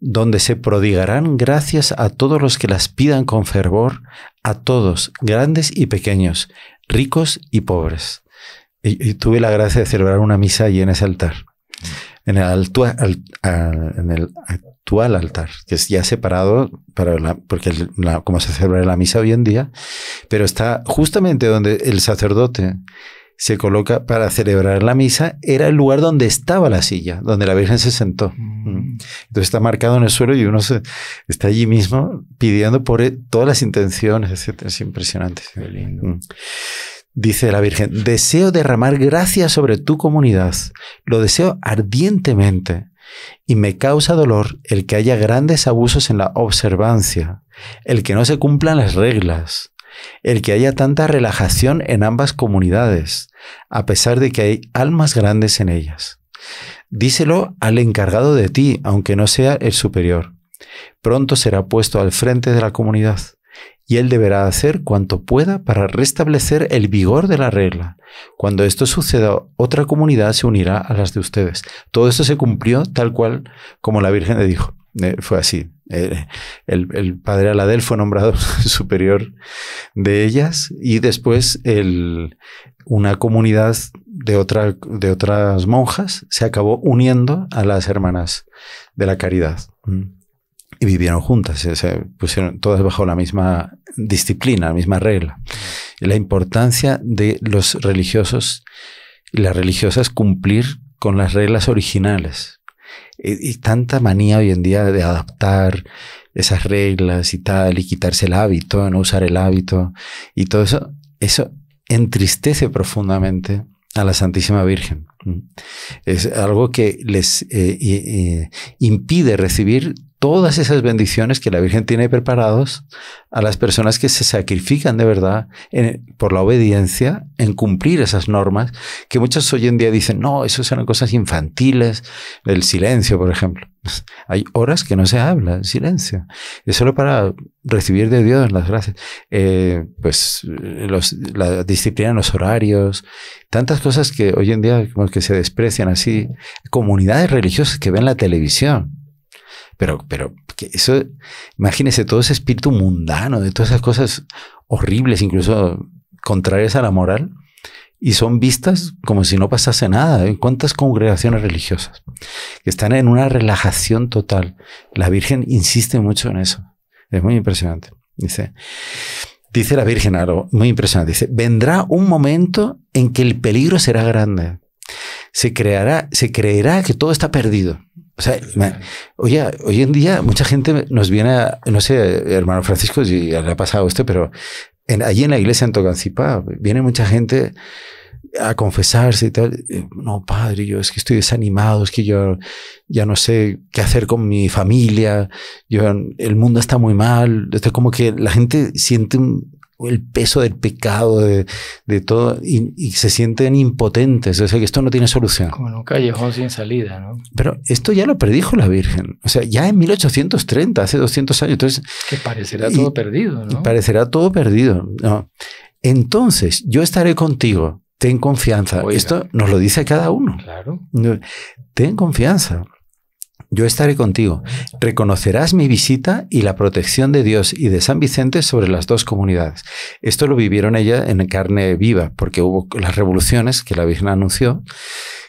[SPEAKER 1] donde se prodigarán gracias a todos los que las pidan con fervor, a todos, grandes y pequeños, ricos y pobres. Y, tuve la gracia de celebrar una misa allí en ese altar. En el, en el al altar, que es ya separado para la, porque la, como se celebra la misa hoy en día, pero está justamente donde el sacerdote se coloca para celebrar la misa, era el lugar donde estaba la silla, donde la Virgen se sentó. Mm. Mm. Entonces está marcado en el suelo y uno se, está allí mismo pidiendo por e, todas las intenciones, etcétera. Es impresionante. Mm. Dice la Virgen, deseo derramar gracia sobre tu comunidad, lo deseo ardientemente y me causa dolor el que haya grandes abusos en la observancia, el que no se cumplan las reglas, el que haya tanta relajación en ambas comunidades, a pesar de que hay almas grandes en ellas. Díselo al encargado de ti, aunque no sea el superior. Pronto será puesto al frente de la comunidad y él deberá hacer cuanto pueda para restablecer el vigor de la regla. Cuando esto suceda, otra comunidad se unirá a las de ustedes. Todo esto se cumplió tal cual como la Virgen le dijo. Eh, fue así. Eh, el, padre Aladel fue nombrado superior de ellas y después una comunidad de, otras monjas se acabó uniendo a las hermanas de la caridad. Mm y vivieron juntas, se, pusieron todas bajo la misma disciplina, la misma regla. La importancia de los religiosos y las religiosas cumplir con las reglas originales. E, y, tanta manía hoy en día de adaptar esas reglas y tal, y quitarse el hábito, no usar el hábito, y todo eso, eso entristece profundamente a la Santísima Virgen. Es algo que les eh, eh, impide recibir todas esas bendiciones que la Virgen tiene preparados a las personas que se sacrifican de verdad por la obediencia, en cumplir esas normas, que muchos hoy en día dicen, no, eso son cosas infantiles, el silencio, por ejemplo. Hay horas que no se habla, silencio. Es solo para recibir de Dios las gracias. Eh, pues eh, los, la disciplina en los horarios, tantas cosas que hoy en día como que se desprecian así. Comunidades religiosas que ven la televisión pero, pero que eso, imagínense todo ese espíritu mundano, de todas esas cosas horribles, incluso contrarias a la moral, y son vistas como si no pasase nada. ¿Eh? ¿Cuántas congregaciones religiosas que están en una relajación total? La Virgen insiste mucho en eso. Es muy impresionante. Dice, dice la Virgen algo muy impresionante. Dice, vendrá un momento en que el peligro será grande. Se creará, se creerá que todo está perdido. O sea, oye, hoy en día mucha gente nos viene a, no sé, hermano Francisco, si le ha pasado esto, pero en, allí en la iglesia en Tocancipá viene mucha gente a confesarse y tal. No, padre, yo es que estoy desanimado, es que yo ya no sé qué hacer con mi familia, yo, el mundo está muy mal. es como que la gente siente un, el peso del pecado, de, todo, y, se sienten impotentes, o sea que esto no tiene solución. Como
[SPEAKER 2] en un callejón sin salida, ¿no?
[SPEAKER 1] Pero esto ya lo predijo la Virgen, o sea, ya en 1830, hace 200 años, entonces...
[SPEAKER 2] Que parecerá todo
[SPEAKER 1] perdido, ¿no? Parecerá todo perdido, ¿no? Entonces, yo estaré contigo, ten confianza. Esto nos lo dice cada uno. Claro. Ten confianza yo estaré contigo. Reconocerás mi visita y la protección de Dios y de San Vicente sobre las dos comunidades. Esto lo vivieron ella en carne viva, porque hubo las revoluciones que la Virgen anunció,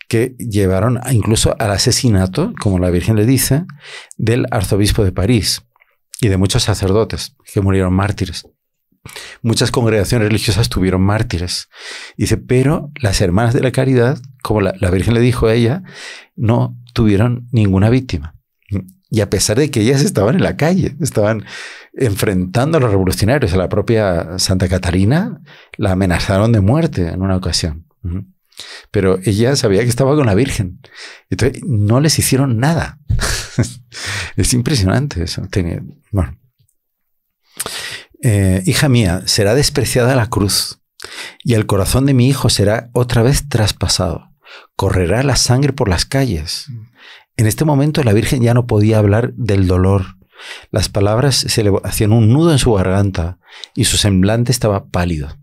[SPEAKER 1] que llevaron incluso al asesinato, como la Virgen le dice, del arzobispo de París y de muchos sacerdotes que murieron mártires. Muchas congregaciones religiosas tuvieron mártires. Dice, pero las hermanas de la caridad, como la, la Virgen le dijo a ella, no tuvieron ninguna víctima. Mm. Y a pesar de que ellas estaban en la calle, estaban enfrentando a los revolucionarios, a la propia Santa Catarina, la amenazaron de muerte en una ocasión. Pero ella sabía que estaba con la Virgen. Entonces no les hicieron nada. es impresionante eso. bueno. Eh, hija mía, será despreciada la cruz y el corazón de mi hijo será otra vez traspasado correrá la sangre por las calles. En este momento la Virgen ya no podía hablar del dolor. Las palabras se le hacían un nudo en su garganta y su semblante estaba pálido.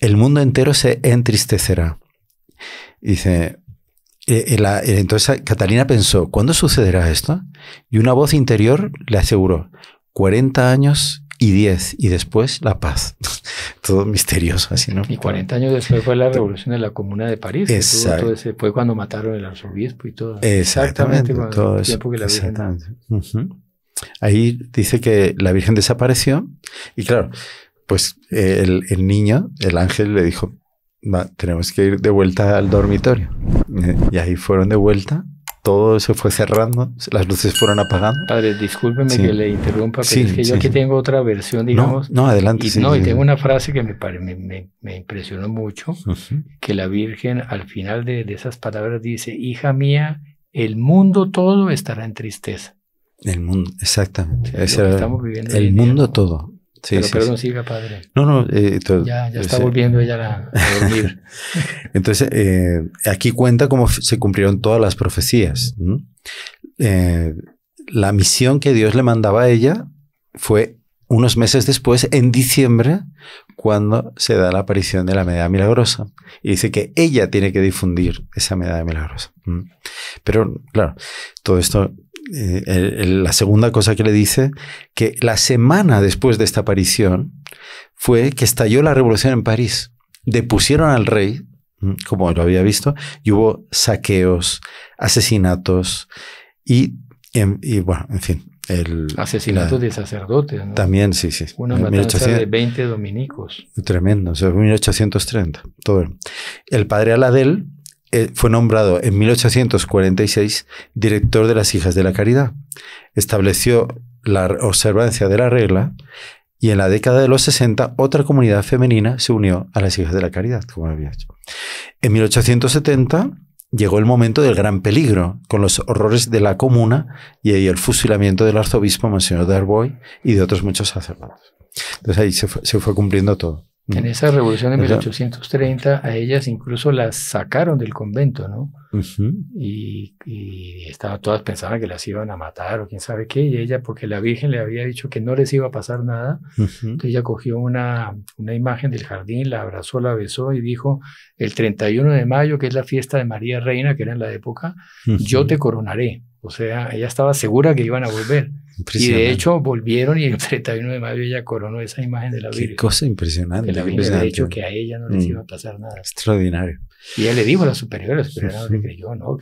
[SPEAKER 1] El mundo entero se entristecerá. Dice, eh, eh, eh, entonces Catalina pensó, ¿cuándo sucederá esto? Y una voz interior le aseguró, 40 años y 10 y después la paz. todo misterioso así, ¿no? Y 40
[SPEAKER 2] años después fue la revolución de la Comuna de París. Exacto. fue cuando mataron el arzobispo y todo.
[SPEAKER 1] Exactamente. todo Ahí dice que la Virgen desapareció y claro, pues eh, el, el niño, el ángel le dijo, tenemos que ir de vuelta al dormitorio. Eh, y ahí fueron de vuelta todo se fue cerrando, las luces fueron apagando. Padre, discúlpeme que le interrumpa, pero es que yo aquí tengo otra versión,
[SPEAKER 2] digamos. No, adelante. Y, no, y tengo una frase que me, impresionó mucho, que la Virgen al final de, esas palabras dice, hija mía, el mundo todo estará en tristeza.
[SPEAKER 1] El mundo, exactamente. estamos viviendo el mundo todo Sí, pero, sí, no padre. No, no. Eh, ya, está volviendo ella a dormir. Entonces, eh, aquí cuenta cómo se cumplieron todas las profecías. Eh, la misión que Dios le mandaba a ella fue unos meses después, en diciembre, cuando se da la aparición de la medalla milagrosa. Y dice que ella tiene que difundir esa medalla milagrosa. Mm. Pero, claro, todo esto, eh, la segunda cosa que le dice, que la semana después de esta aparición fue que estalló la revolución en París. Depusieron al rey, mm, como lo había visto, y hubo saqueos, asesinatos y em, bueno, en fin, el asesinato de sacerdotes. También, sí, sí. Una matanza de
[SPEAKER 2] 20 dominicos.
[SPEAKER 1] Tremendo, o 1830. Todo. El padre Aladel eh, fue nombrado en 1846 director de las Hijas de la Caridad. Estableció la observancia de la regla y en la década de los 60 otra comunidad femenina se unió a las Hijas de la Caridad, como había hecho. En 1870 llegó el momento del gran peligro, con los horrores de la comuna y el fusilamiento del arzobispo Monsignor de y de otros muchos sacerdotes. Entonces ahí se fue cumpliendo todo. En esa
[SPEAKER 2] revolución de 1830 a ellas incluso las sacaron del convento, ¿no? y, todas pensaban que las iban a matar o quién sabe qué, y ella, porque la Virgen le había dicho que no les iba a pasar nada, ella cogió una, una imagen del jardín, la abrazó, la besó y dijo, el 31 de mayo, que es la fiesta de María Reina, que era en la época, yo te coronaré. O sea, ella estaba segura que iban a volver. Y de hecho volvieron y el 31 de mayo ella coronó esa imagen de la Virgen. Qué cosa impresionante. de hecho que a ella no les mm. iba a pasar nada.
[SPEAKER 1] Extraordinario.
[SPEAKER 2] Y ella le dijo a la superiora, la superiora no le creyó, ¿no?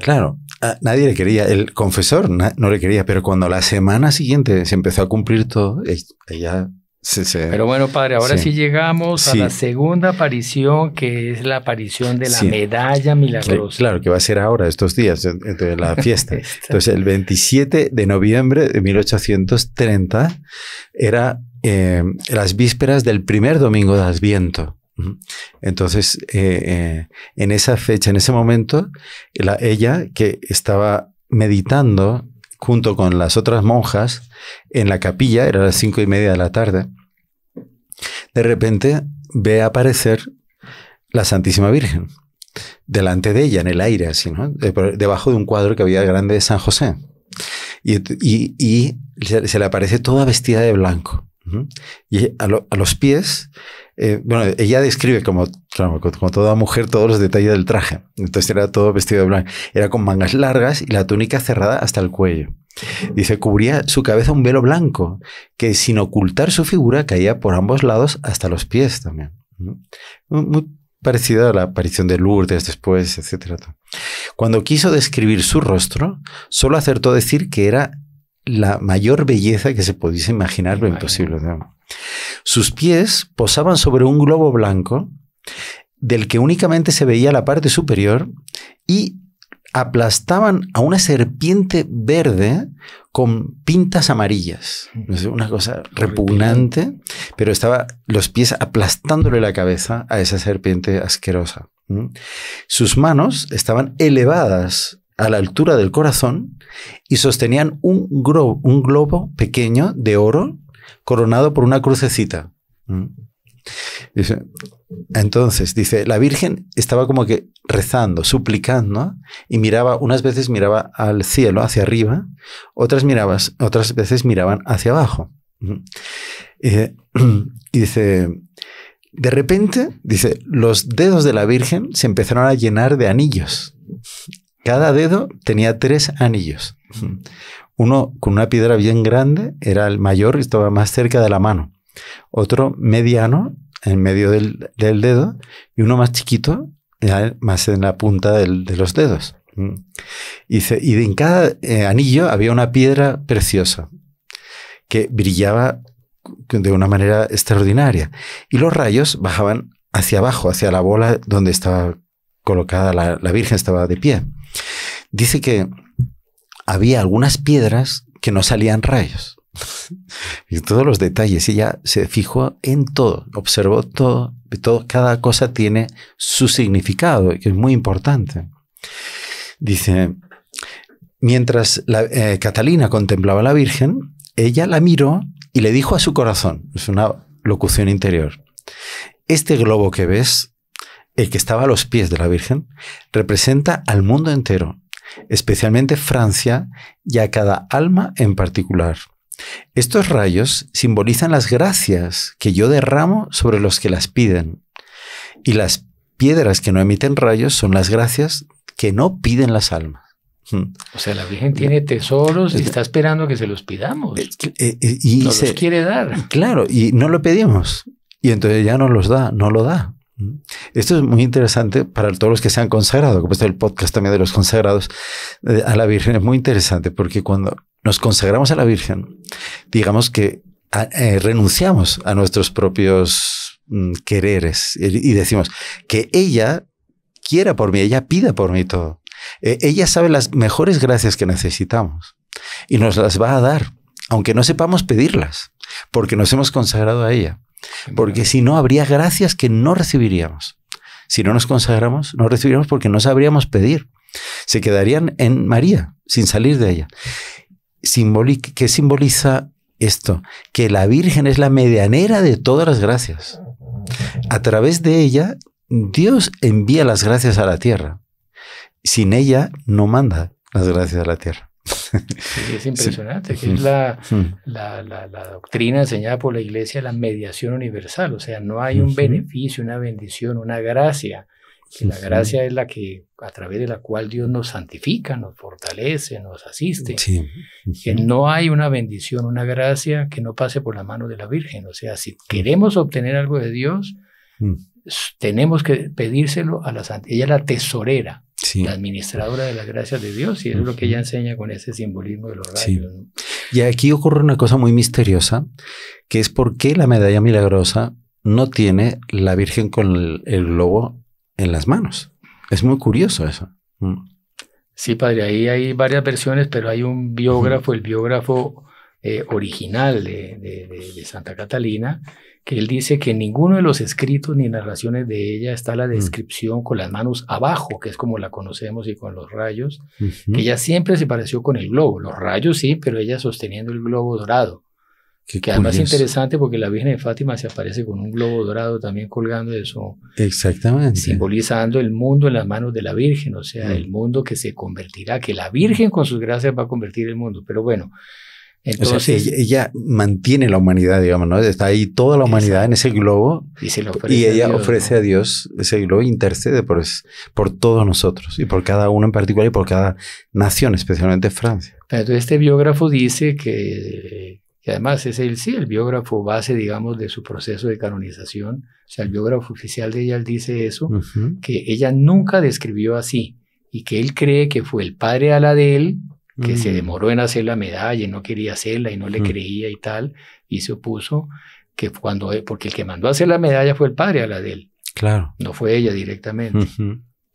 [SPEAKER 1] Claro, nadie le quería, el confesor no le quería, pero cuando la semana siguiente se empezó a cumplir todo, ella pero bueno, padre, ahora sí,
[SPEAKER 2] llegamos a la segunda aparición, que es la aparición de la medalla milagrosa.
[SPEAKER 1] Claro, que va a ser ahora, estos días, la fiesta. Entonces, el 27 de noviembre de 1830 era eh, las vísperas del primer domingo de Adviento. Entonces, eh, eh, en esa fecha, en ese momento, ella que estaba meditando junto con las otras monjas en la capilla, era las cinco y media de la tarde, de repente ve aparecer la Santísima Virgen delante de ella, en el aire, así, debajo de un cuadro que había grande de San José. Y, se le aparece toda vestida de blanco. Y a, los pies, eh, bueno, ella describe como, como toda mujer todos los detalles del traje. Entonces era todo vestido de blanco. Era con mangas largas y la túnica cerrada hasta el cuello. Dice, cubría su cabeza un velo blanco que sin ocultar su figura caía por ambos lados hasta los pies también. Muy parecida a la aparición de Lourdes después, etc. Cuando quiso describir su rostro, solo acertó a decir que era la mayor belleza que se pudiese imaginar, lo imposible. Sus pies posaban sobre un globo blanco del que únicamente se veía la parte superior y aplastaban a una serpiente verde con pintas amarillas. Una cosa repugnante, pero estaba los pies aplastándole la cabeza a esa serpiente asquerosa. Sus manos estaban elevadas a la altura del corazón y sostenían un globo, un globo pequeño de oro coronado por una crucecita. Entonces, dice, la Virgen estaba como que rezando, suplicando, y miraba, unas veces miraba al cielo, hacia arriba, otras, mirabas, otras veces miraban hacia abajo. y dice, de repente, dice, los dedos de la Virgen se empezaron a llenar de anillos. Cada dedo tenía tres anillos. Uno con una piedra bien grande, era el mayor y estaba más cerca de la mano. Otro mediano en medio del, dedo y uno más chiquito más en la punta de los dedos. Mm. Y, en cada eh, anillo había una piedra preciosa que brillaba de una manera extraordinaria. Y los rayos bajaban hacia abajo, hacia la bola donde estaba colocada la Virgen, estaba de pie. Dice que había algunas piedras que no salían rayos. y todos los detalles. Ella se fijó en todo, observó todo, todo, cada cosa tiene su significado, que es muy importante. Dice, mientras eh, Catalina contemplaba a la Virgen, ella la miró y le dijo a su corazón, es una locución interior, este globo que ves, el que estaba a los pies de la Virgen, representa al mundo entero, especialmente Francia y a cada alma en particular. Estos rayos simbolizan las gracias que yo derramo sobre los que las piden. Y las piedras que no emiten rayos son las gracias que no piden las almas. Hmm. O sea, la Virgen tiene
[SPEAKER 2] tesoros y está esperando que se los pidamos. Eh,
[SPEAKER 1] eh, y se, los quiere dar. Claro, y no lo pedimos. Y entonces ya no los da, no lo da. Hmm. Esto es muy interesante para todos los que se han consagrado, como está el podcast también de los consagrados eh, a la Virgen, es muy interesante porque cuando nos consagramos a la Virgen, digamos que eh, renunciamos a nuestros propios mm, quereres y, decimos que ella quiera por mí, ella pida por mí todo. E, ella sabe las mejores gracias que necesitamos y nos las va a dar, aunque no sepamos pedirlas, porque nos hemos consagrado a ella. Porque si no, habría gracias que no recibiríamos. Si no nos consagramos, no recibiríamos porque no sabríamos pedir. Se quedarían en María, sin salir de ella. ¿qué simboliza esto? Que la Virgen es la medianera de todas las gracias. A través de ella, Dios envía las gracias a la tierra. Sin ella, no manda las gracias a la tierra. es impresionante, que es mm.
[SPEAKER 2] la, doctrina enseñada por la Iglesia, la mediación universal, o sea, no hay un beneficio, una bendición, una gracia que la gracia es la que a través de la cual Dios nos santifica, nos fortalece, nos asiste. Que no hay una bendición, una gracia que no pase por la mano de la Virgen. O sea, si queremos obtener algo de Dios, mm. tenemos que pedírselo a la Santa. Ella es la tesorera, la administradora de las gracias de Dios, y es lo que ella enseña con ese simbolismo de los rayos.
[SPEAKER 1] Y aquí ocurre una cosa muy misteriosa, que es por qué la medalla milagrosa no tiene la Virgen con el, el globo en las manos. Es muy curioso eso. Mm.
[SPEAKER 2] Sí, padre, ahí hay varias versiones, pero hay un biógrafo, el biógrafo eh, original de, Santa Catalina, que él dice que en ninguno de los escritos ni narraciones de ella está la mm. descripción con las manos abajo, que es como la conocemos y con los rayos, que ella siempre se pareció con el globo, los rayos sí, pero ella sosteniendo el globo dorado que además es interesante porque la Virgen de Fátima se aparece con un globo dorado también colgando de su...
[SPEAKER 1] Exactamente.
[SPEAKER 2] Simbolizando el mundo en las manos de la Virgen, o sea, mm. el mundo que se convertirá, que la Virgen con sus gracias va a convertir el mundo. Pero bueno, entonces, ella,
[SPEAKER 1] mantiene la humanidad, digamos, ¿no? Está ahí toda la humanidad en ese globo y, se ofrece y ella ofrece a Dios ese globo e intercede por, por todos nosotros y por cada uno en particular y por cada nación, especialmente Francia.
[SPEAKER 2] entonces este biógrafo dice que, y además es él sí el biógrafo base, digamos, de su proceso de canonización, o sea, el biógrafo oficial de ella dice eso, que ella nunca describió así y que él cree que fue el padre a la de él, que se mm. demoró en hacer la medalla y no quería hacerla y no le mm. creía y tal, y se opuso, que cuando, porque el que mandó a hacer la medalla fue el padre a la de él. Claro. No fue ella directamente.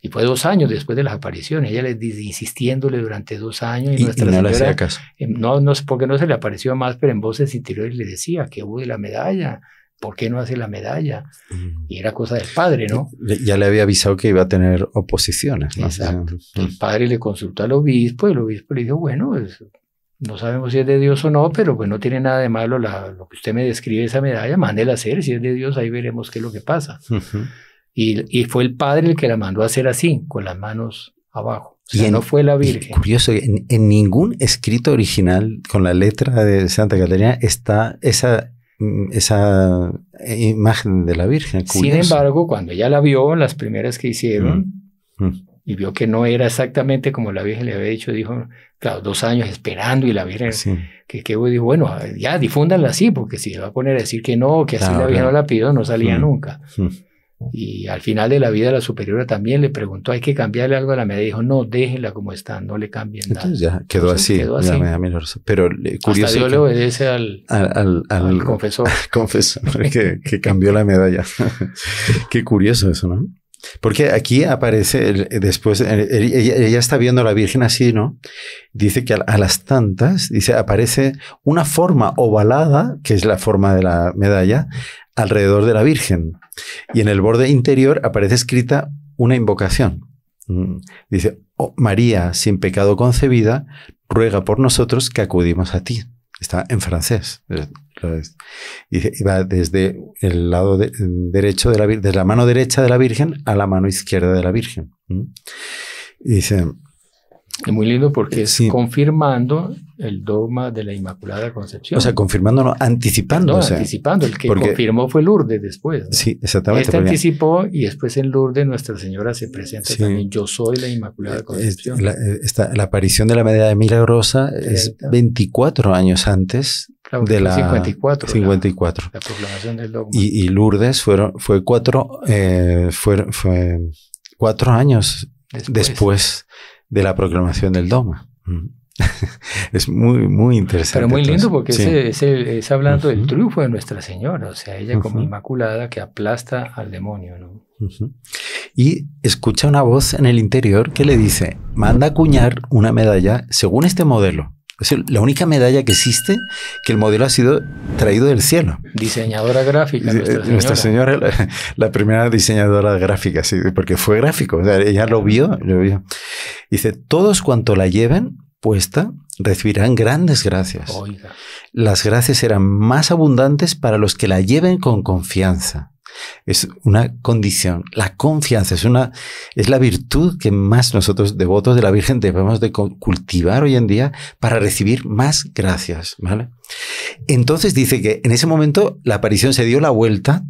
[SPEAKER 2] Y fue dos años después de las apariciones. Ella le insistiéndole durante dos años. Y, nuestra no señora, le hacía em, No, porque no se le apareció más, pero en voces interiores le decía que hubo de la medalla. ¿Por qué no hace la medalla? Mm. Y era cosa del padre, ¿no?
[SPEAKER 1] Ya le había avisado que iba a tener oposiciones. Exacto. Mm. El padre le consultó al
[SPEAKER 2] obispo y el obispo le dijo, bueno, pues, no sabemos si es de Dios o no, pero pues no tiene nada de malo lo que usted me describe esa medalla, mándela a hacer, si es de Dios ahí veremos qué es lo que pasa. Y, fue el padre el que la mandó a hacer así, con las manos abajo. y no
[SPEAKER 1] fue la Virgen. Curioso, en, ningún escrito original con la letra de Santa Catalina está esa, mm, esa eh, imagen de la Virgen. Sin
[SPEAKER 2] embargo, cuando ella la vio, las primeras que hicieron, mm, mm. y vio que no era exactamente como la Virgen le había dicho, dijo, claro, dos años esperando y la Virgen, que, que dijo, bueno, ya difúndanla así, porque si le va a poner a decir que no, que así la Virgen no la pidió, no salía nunca. Y al final de la vida la superiora también le preguntó, ¿hay que cambiarle algo a la medalla? Dijo, no, déjenla como está, no le
[SPEAKER 1] cambien nada. ya quedó así, La Pero eh, curioso. Hasta Dios le obedece al, al, al, confesor. que, cambió la medalla. Qué curioso eso, ¿no? Porque aquí aparece eh, después, ella, está viendo a la Virgen así, ¿no? Dice que a, las tantas, dice, aparece una forma ovalada, que es la forma de la medalla, alrededor de la Virgen. Y en el borde interior aparece escrita una invocación. Mm. Dice, oh, María, sin pecado concebida, ruega por nosotros que acudimos a ti. Está en francés. Eh, y va desde el lado derecho de la, la mano derecha de la Virgen a la mano izquierda de la Virgen. Y mm. dice, es muy lindo porque eh, es confirmando el dogma de la Inmaculada Concepción. O sea, confirmándolo, anticipando. No, anticipando. El que confirmó
[SPEAKER 2] fue Lourdes después.
[SPEAKER 1] Sí, exactamente. Este
[SPEAKER 2] anticipó y después en Lourdes Nuestra Señora se presenta también. Yo soy la Inmaculada eh, Concepción. Eh,
[SPEAKER 1] la, aparición de la medida de milagrosa es 24 años antes de la 54. 54. La, proclamación del dogma. Y, Lourdes fueron, fue cuatro, fue, años después de la proclamación del Doma. Mm. es muy, muy interesante. Pero muy lindo porque
[SPEAKER 2] es, hablando del triunfo de Nuestra Señora, o sea, ella como inmaculada que aplasta al demonio.
[SPEAKER 1] Y escucha una voz en el interior que le dice, manda a acuñar una medalla según este modelo la única medalla que existe que el modelo ha sido traído del cielo. Diseñadora gráfica. Eh, nuestra Señora, la, primera diseñadora gráfica, sí, porque fue gráfico. ella lo vio, lo vio. Dice, todos cuanto la lleven puesta recibirán grandes gracias. Las gracias serán más abundantes para los que la lleven con confianza. Es una condición. La confianza es una, es la virtud que más nosotros, devotos de la Virgen, debemos de cultivar hoy en día para recibir más gracias, Entonces dice que en ese momento la aparición se dio la vuelta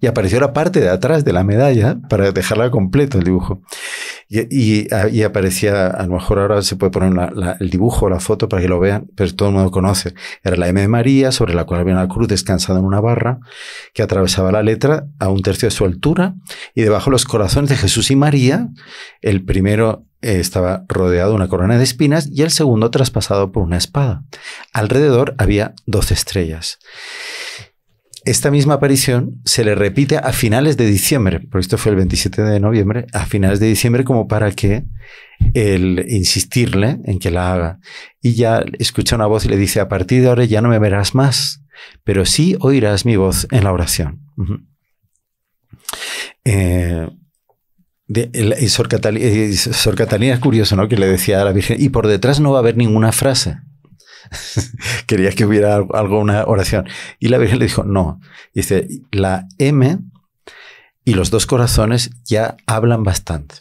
[SPEAKER 1] y apareció la parte de atrás de la medalla para dejarla completa el dibujo. Ah, y, aparecía, a lo mejor ahora se puede poner el dibujo, la foto para que lo vean, pero todo el mundo conoce. Era la M de María, sobre la cual había una cruz descansada en una barra, que atravesaba la letra a un tercio de su altura, y debajo los corazones de Jesús y María, el primero eh, estaba rodeado de una corona de espinas y el segundo traspasado por una espada. Alrededor había doce estrellas esta misma aparición se le repite a finales de diciembre, por esto fue el 27 de noviembre, a finales de diciembre como para que el insistirle en que la haga. Y ya escucha una voz y le dice, a partir de ahora ya no me verás más, pero sí oirás mi voz en la oración. Eh, eh, Sor Catalina es curioso, ¿no? Que le decía a la Virgen, y por detrás no va a haber ninguna frase. Quería que hubiera algo, una oración. Y la Virgen le dijo, no. Dice, la M y los dos corazones ya hablan bastante.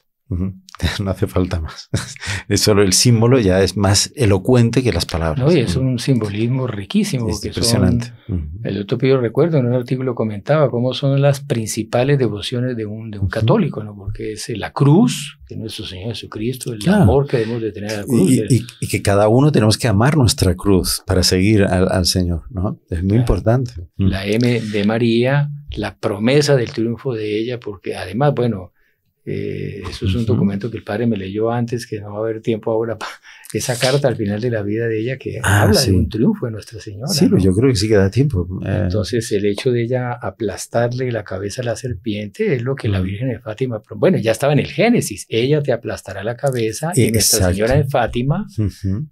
[SPEAKER 1] no hace falta más. Es solo el símbolo ya es más elocuente que las palabras.
[SPEAKER 2] No, es mm. un simbolismo riquísimo. Es impresionante. el otro yo recuerdo en un artículo comentaba cómo son las principales devociones de un, de un católico, ¿no? porque es la cruz de nuestro Señor Jesucristo, el amor que debemos de tener a la cruz. Y,
[SPEAKER 1] que cada uno tenemos que amar nuestra cruz para seguir al, Señor. ¿no? Es muy importante. Mm. La
[SPEAKER 2] M de María, la promesa del triunfo de ella, porque además, bueno, eh, eso es un documento que el padre me leyó antes, que no va a haber tiempo ahora para esa carta al final de la vida de ella que ah, habla de un triunfo de Nuestra Señora. Sí, pues yo
[SPEAKER 1] creo que sí que da tiempo.
[SPEAKER 2] Entonces, el hecho de ella aplastarle la cabeza a la serpiente es lo que la Virgen de Fátima. Bueno, ya estaba en el Génesis. Ella te aplastará la cabeza y Nuestra Señora de Fátima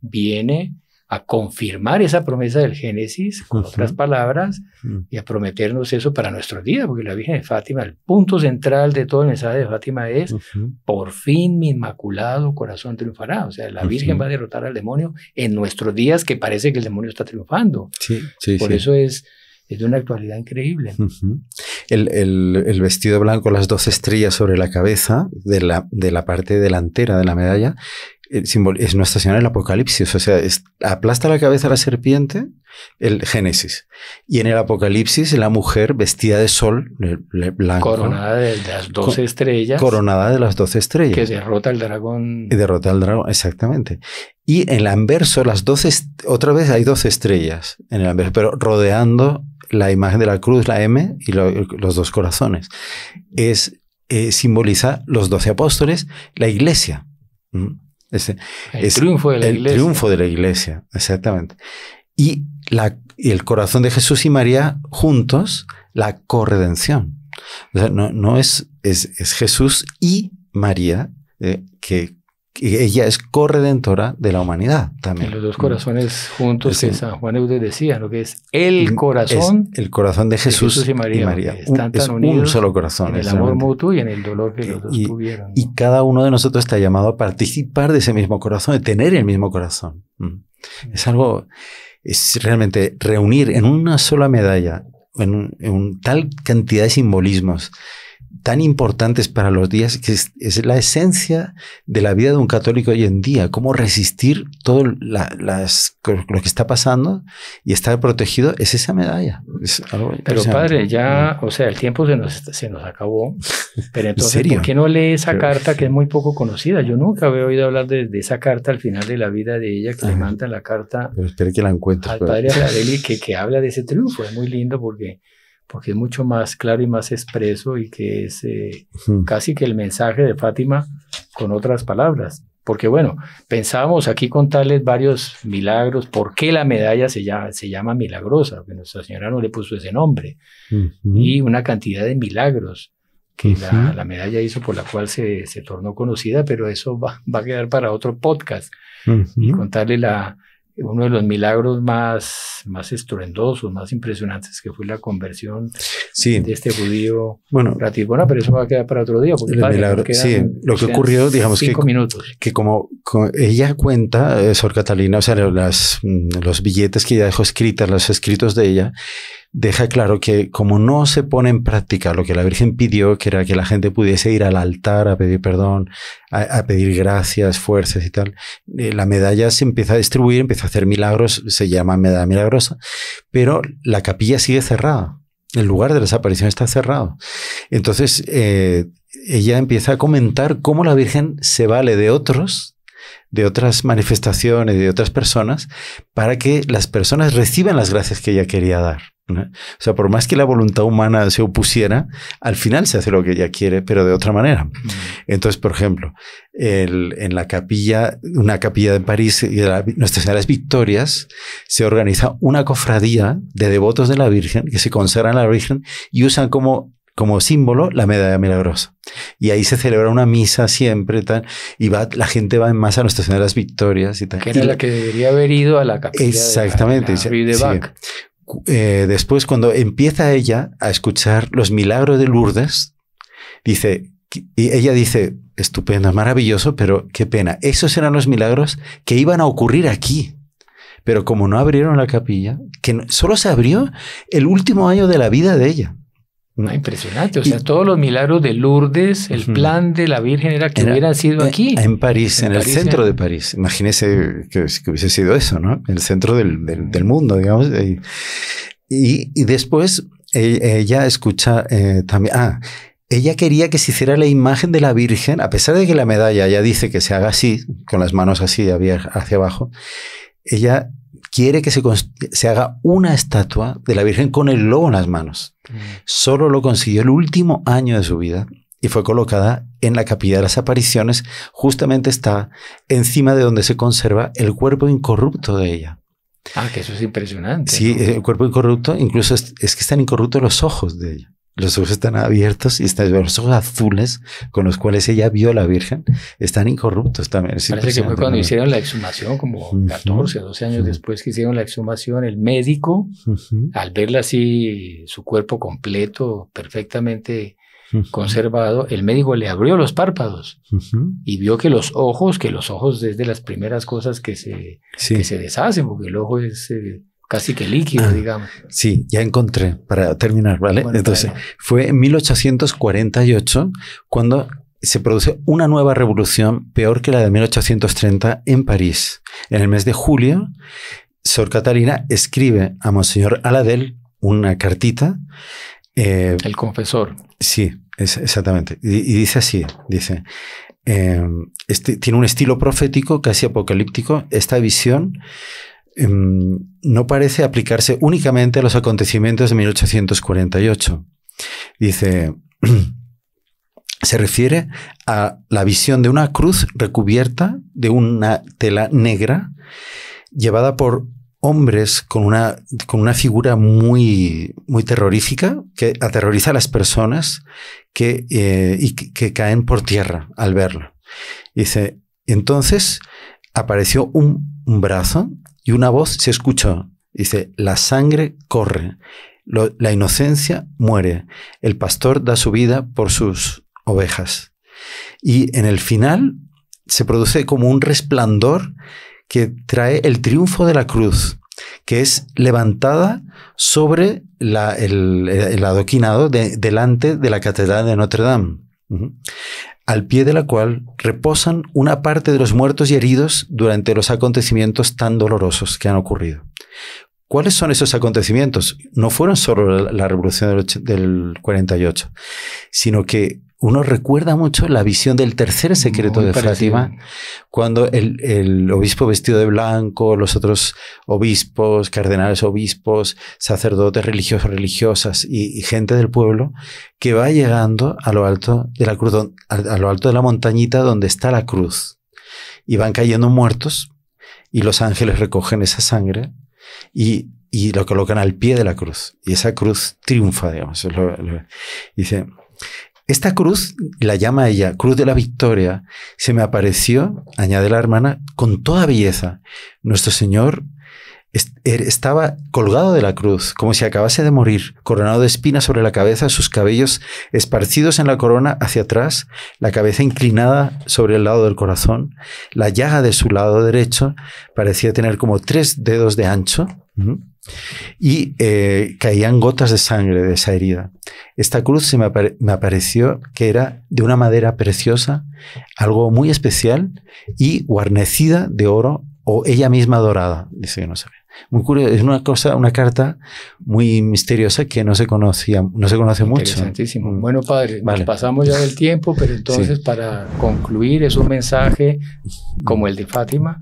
[SPEAKER 2] viene a confirmar esa promesa del Génesis, con otras palabras, mm. y a prometernos eso para nuestros días, porque la Virgen de Fátima, el punto central de todo el mensaje de Fátima es, por fin mi inmaculado corazón triunfará, o sea, la Virgen va a derrotar al demonio en nuestros días que parece que el demonio está triunfando.
[SPEAKER 1] Sí, sí, por eso
[SPEAKER 2] es es de una actualidad increíble.
[SPEAKER 1] el, el, el, vestido blanco, las dos estrellas sobre la cabeza de la, de la parte delantera de la medalla, es no estacionar el Apocalipsis, o sea, es, aplasta la cabeza a la serpiente, el Génesis. Y en el Apocalipsis, la mujer vestida de sol, blanco. Coronada de las doce estrellas. Coronada de las doce estrellas. Que derrota al dragón. Y derrota al dragón, exactamente. Y en el anverso, las doce, otra vez hay doce estrellas en el anverso, pero rodeando la imagen de la cruz, la M y los dos corazones. Es, eh, simboliza los doce apóstoles, la iglesia el triunfo de la el iglesia. triunfo de la iglesia, exactamente. Y, la, el corazón de Jesús y María juntos, la corredención. O no, es, es, Jesús y María eh, que ella es corredentora de la humanidad también. los
[SPEAKER 2] dos corazones juntos que San Juan Eudes decía, lo que es el mm, corazón.
[SPEAKER 1] el corazón de Jesús, y María. Están un, unidos un solo corazón. En el amor
[SPEAKER 2] mutuo y en el dolor que los dos y, tuvieron.
[SPEAKER 1] Y cada uno de nosotros está llamado a participar de ese mismo corazón, de tener el mismo corazón. Mm. Es algo, es realmente reunir en una sola medalla, en, en tal cantidad de simbolismos tan importantes para los días, que es, la esencia de la vida de un católico hoy en día, cómo resistir todo las, lo que está pasando y estar protegido, es esa medalla. pero padre,
[SPEAKER 2] ya, o sea, el tiempo se nos, se nos acabó, pero entonces, ¿por qué no lee esa carta que es muy poco conocida? Yo nunca había oído hablar de, esa carta al final de la vida de ella, que le ah. manda la carta
[SPEAKER 1] pero que la al padre Aladeli,
[SPEAKER 2] que, que habla de ese triunfo, es muy lindo porque porque es mucho más claro y más expreso y que es eh, casi que el mensaje de Fátima con otras palabras. Porque bueno, pensábamos aquí contarles varios milagros, por qué la medalla se llama, milagrosa, porque Nuestra Señora no le puso ese nombre, y una cantidad de milagros que la, medalla hizo por la cual se, se tornó conocida, pero eso va, a quedar para otro podcast y contarle la, uno de los milagros más, más estruendosos, más impresionantes, que fue la conversión de este judío bueno, pero eso va a quedar para otro día. Porque sí, lo que ocurrió, digamos que,
[SPEAKER 1] minutos. que como, ella cuenta, eh, Sor Catalina, o sea, las, mm, los billetes que ella dejó escritas, los escritos de ella, deja claro que como no se pone en práctica lo que la Virgen pidió, que era que la gente pudiese ir al altar a pedir perdón, a, pedir gracias, fuerzas y tal, eh, la medalla se empieza a distribuir, empieza a hacer milagros, se llama medalla milagrosa, pero la capilla sigue cerrada. El lugar de las apariciones está cerrado. Entonces, eh, ella empieza a comentar cómo la Virgen se vale de otros, de otras manifestaciones, de otras personas, para que las personas reciban las gracias que ella quería dar. O sea, por más que la voluntad humana se opusiera, al final se hace lo que ella quiere, pero de otra manera. Mm. Entonces, por ejemplo, el, en la capilla, una capilla de París y de Nuestra Señora de las Victorias, se organiza una cofradía de devotos de la Virgen que se consagran a la Virgen y usan como como símbolo la medalla milagrosa. Y ahí se celebra una misa siempre tal, y va, la gente va en masa a Nuestra Señora de las Victorias y tal. Que la, que
[SPEAKER 2] debería haber ido a
[SPEAKER 1] la capilla. Exactamente. De, la, eh, después cuando empieza ella a escuchar los milagros de Lourdes, dice, y ella dice, estupendo, maravilloso, pero qué pena, esos eran los milagros que iban a ocurrir aquí. Pero como no abrieron la capilla, que solo se abrió el último año de la vida de ella impresionante. O sea,
[SPEAKER 2] todos los milagros de Lourdes, el plan de la Virgen era que hubiera sido aquí. En París, en, el centro de
[SPEAKER 1] París. Imagínese que, hubiese sido eso, ¿no? El centro del, mundo, digamos. Y, y después eh, ella escucha eh, también. Ah, ella quería que se hiciera la imagen de la Virgen, a pesar de que la medalla ya dice que se haga así, con las manos así hacia abajo. Ella quiere que se, haga una estatua de la Virgen con el lobo en las manos. Mm. Solo lo consiguió el último año de su vida y fue colocada en la capilla de las apariciones. Justamente está encima de donde se conserva el cuerpo incorrupto de ella. Ah, que eso es impresionante. Sí, el cuerpo incorrupto, incluso es que están incorruptos los ojos de ella. Los ojos están abiertos y están, los ojos azules con los cuales ella vio a la Virgen están incorruptos también. Parece que fue cuando hicieron
[SPEAKER 2] la exhumación, como 14, 12 años después que hicieron la exhumación, el médico, al verla así, su cuerpo completo, perfectamente conservado, el médico le abrió los párpados y vio que los ojos, que los ojos desde las primeras cosas que se,
[SPEAKER 1] se deshacen,
[SPEAKER 2] porque el ojo es... Eh, casi que líquido, ah, digamos.
[SPEAKER 1] Sí, ya encontré, para terminar, ¿vale? Entonces, fue en 1848 cuando se produce una nueva revolución peor que la de 1830 en París. En el mes de julio, Sor Catalina escribe a Monseñor Aladel una cartita. Eh, el confesor. Sí, exactamente. Y, dice así, dice, eh, este, tiene un estilo profético, casi apocalíptico, esta visión Em, no parece aplicarse únicamente a los acontecimientos de 1848. Dice, se refiere a la visión de una cruz recubierta de una tela negra llevada por hombres con una, con una figura muy, muy terrorífica que aterroriza a las personas que, eh, y que, caen por tierra al verlo. Dice, entonces apareció un brazo y una voz se escucha, dice, la sangre corre, la inocencia muere, el pastor da su vida por sus ovejas. Y en el final se produce como un resplandor que trae el triunfo de la cruz, que es levantada sobre el, adoquinado delante de la Catedral de Notre Dame al pie de la cual reposan una parte de los muertos y heridos durante los acontecimientos tan dolorosos que han ocurrido. ¿Cuáles son esos acontecimientos? No fueron solo la, revolución del 48, sino que uno recuerda mucho la visión del tercer secreto de Fátima, cuando el, obispo vestido de blanco, los otros obispos, cardenales obispos, sacerdotes religiosos, religiosas y, gente del pueblo, que va llegando a lo alto de la cruz, a, lo alto de la montañita donde está la cruz. Y van cayendo muertos y los ángeles recogen esa sangre y y lo colocan al pie de la cruz. Y esa cruz triunfa, digamos. dice, esta cruz, la llama ella Cruz de la Victoria, se me apareció, añade la hermana, con toda belleza. Nuestro Señor er, estaba colgado de la cruz, como si acabase de morir, coronado de espinas sobre la cabeza, sus cabellos esparcidos en la corona hacia atrás, la cabeza inclinada sobre el lado del corazón, la llaga de su lado derecho parecía tener como tres dedos de ancho. Y eh, caían gotas de sangre de esa herida. Esta cruz se me, apareció que era de una madera preciosa, algo muy especial y guarnecida de oro o ella misma dorada, dice que no sabía. Muy curioso, es una cosa, una carta muy misteriosa que no se conocía, no se conoce mucho. Mm. Bueno, padre, pasamos ya del tiempo,
[SPEAKER 2] pero entonces para concluir es un mensaje como el de Fátima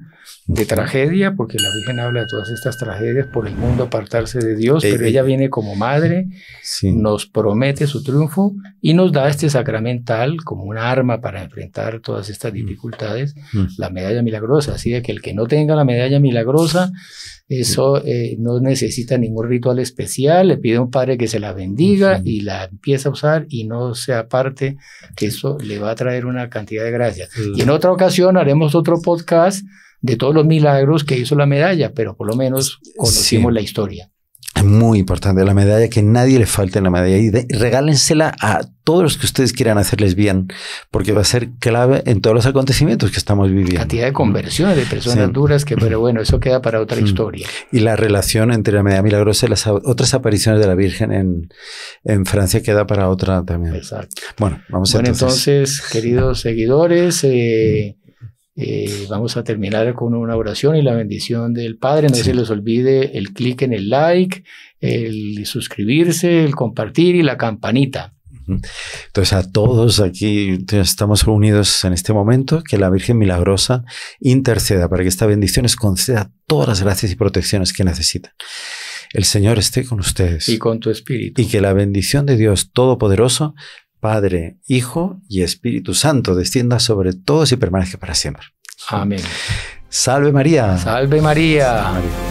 [SPEAKER 2] de tragedia, porque la Virgen habla de todas estas tragedias por el mundo apartarse de Dios, eh, pero eh, ella viene como madre, nos promete su triunfo y nos da este sacramental como un arma para enfrentar todas estas mm. dificultades, mm. la medalla milagrosa. Así de que el que no tenga la medalla milagrosa, eso eh, no necesita ningún ritual especial, le pide a un padre que se la bendiga y la empieza a usar y no se aparte, que eso le va a traer una cantidad de gracias. Y en otra ocasión haremos otro podcast de todos los milagros que hizo la medalla, pero por lo menos conocimos la historia.
[SPEAKER 1] Es muy importante la medalla, que nadie le falte la medalla y regálensela a todos los que ustedes quieran hacerles bien, porque va a ser clave en todos los acontecimientos que estamos viviendo. Cantidad de conversiones de personas duras, que pero bueno, eso queda para otra mm. historia. Y la relación entre la medalla milagrosa y las otras apariciones de la Virgen en, en Francia queda para otra también. Bueno, vamos bueno, entonces.
[SPEAKER 2] entonces, queridos seguidores, eh, eh, vamos a terminar con una oración y la bendición del Padre. No se les olvide el clic en el like, el suscribirse, el compartir y la campanita.
[SPEAKER 1] Entonces a todos aquí estamos reunidos en este momento, que la Virgen Milagrosa interceda para que esta bendición les conceda todas las gracias y protecciones que necesitan. El Señor esté con ustedes. Y con tu espíritu. Y que la bendición de Dios Todopoderoso, Padre, Hijo y Espíritu Santo, descienda sobre todos y permanezca para siempre. Amén. Salve María. Salve María.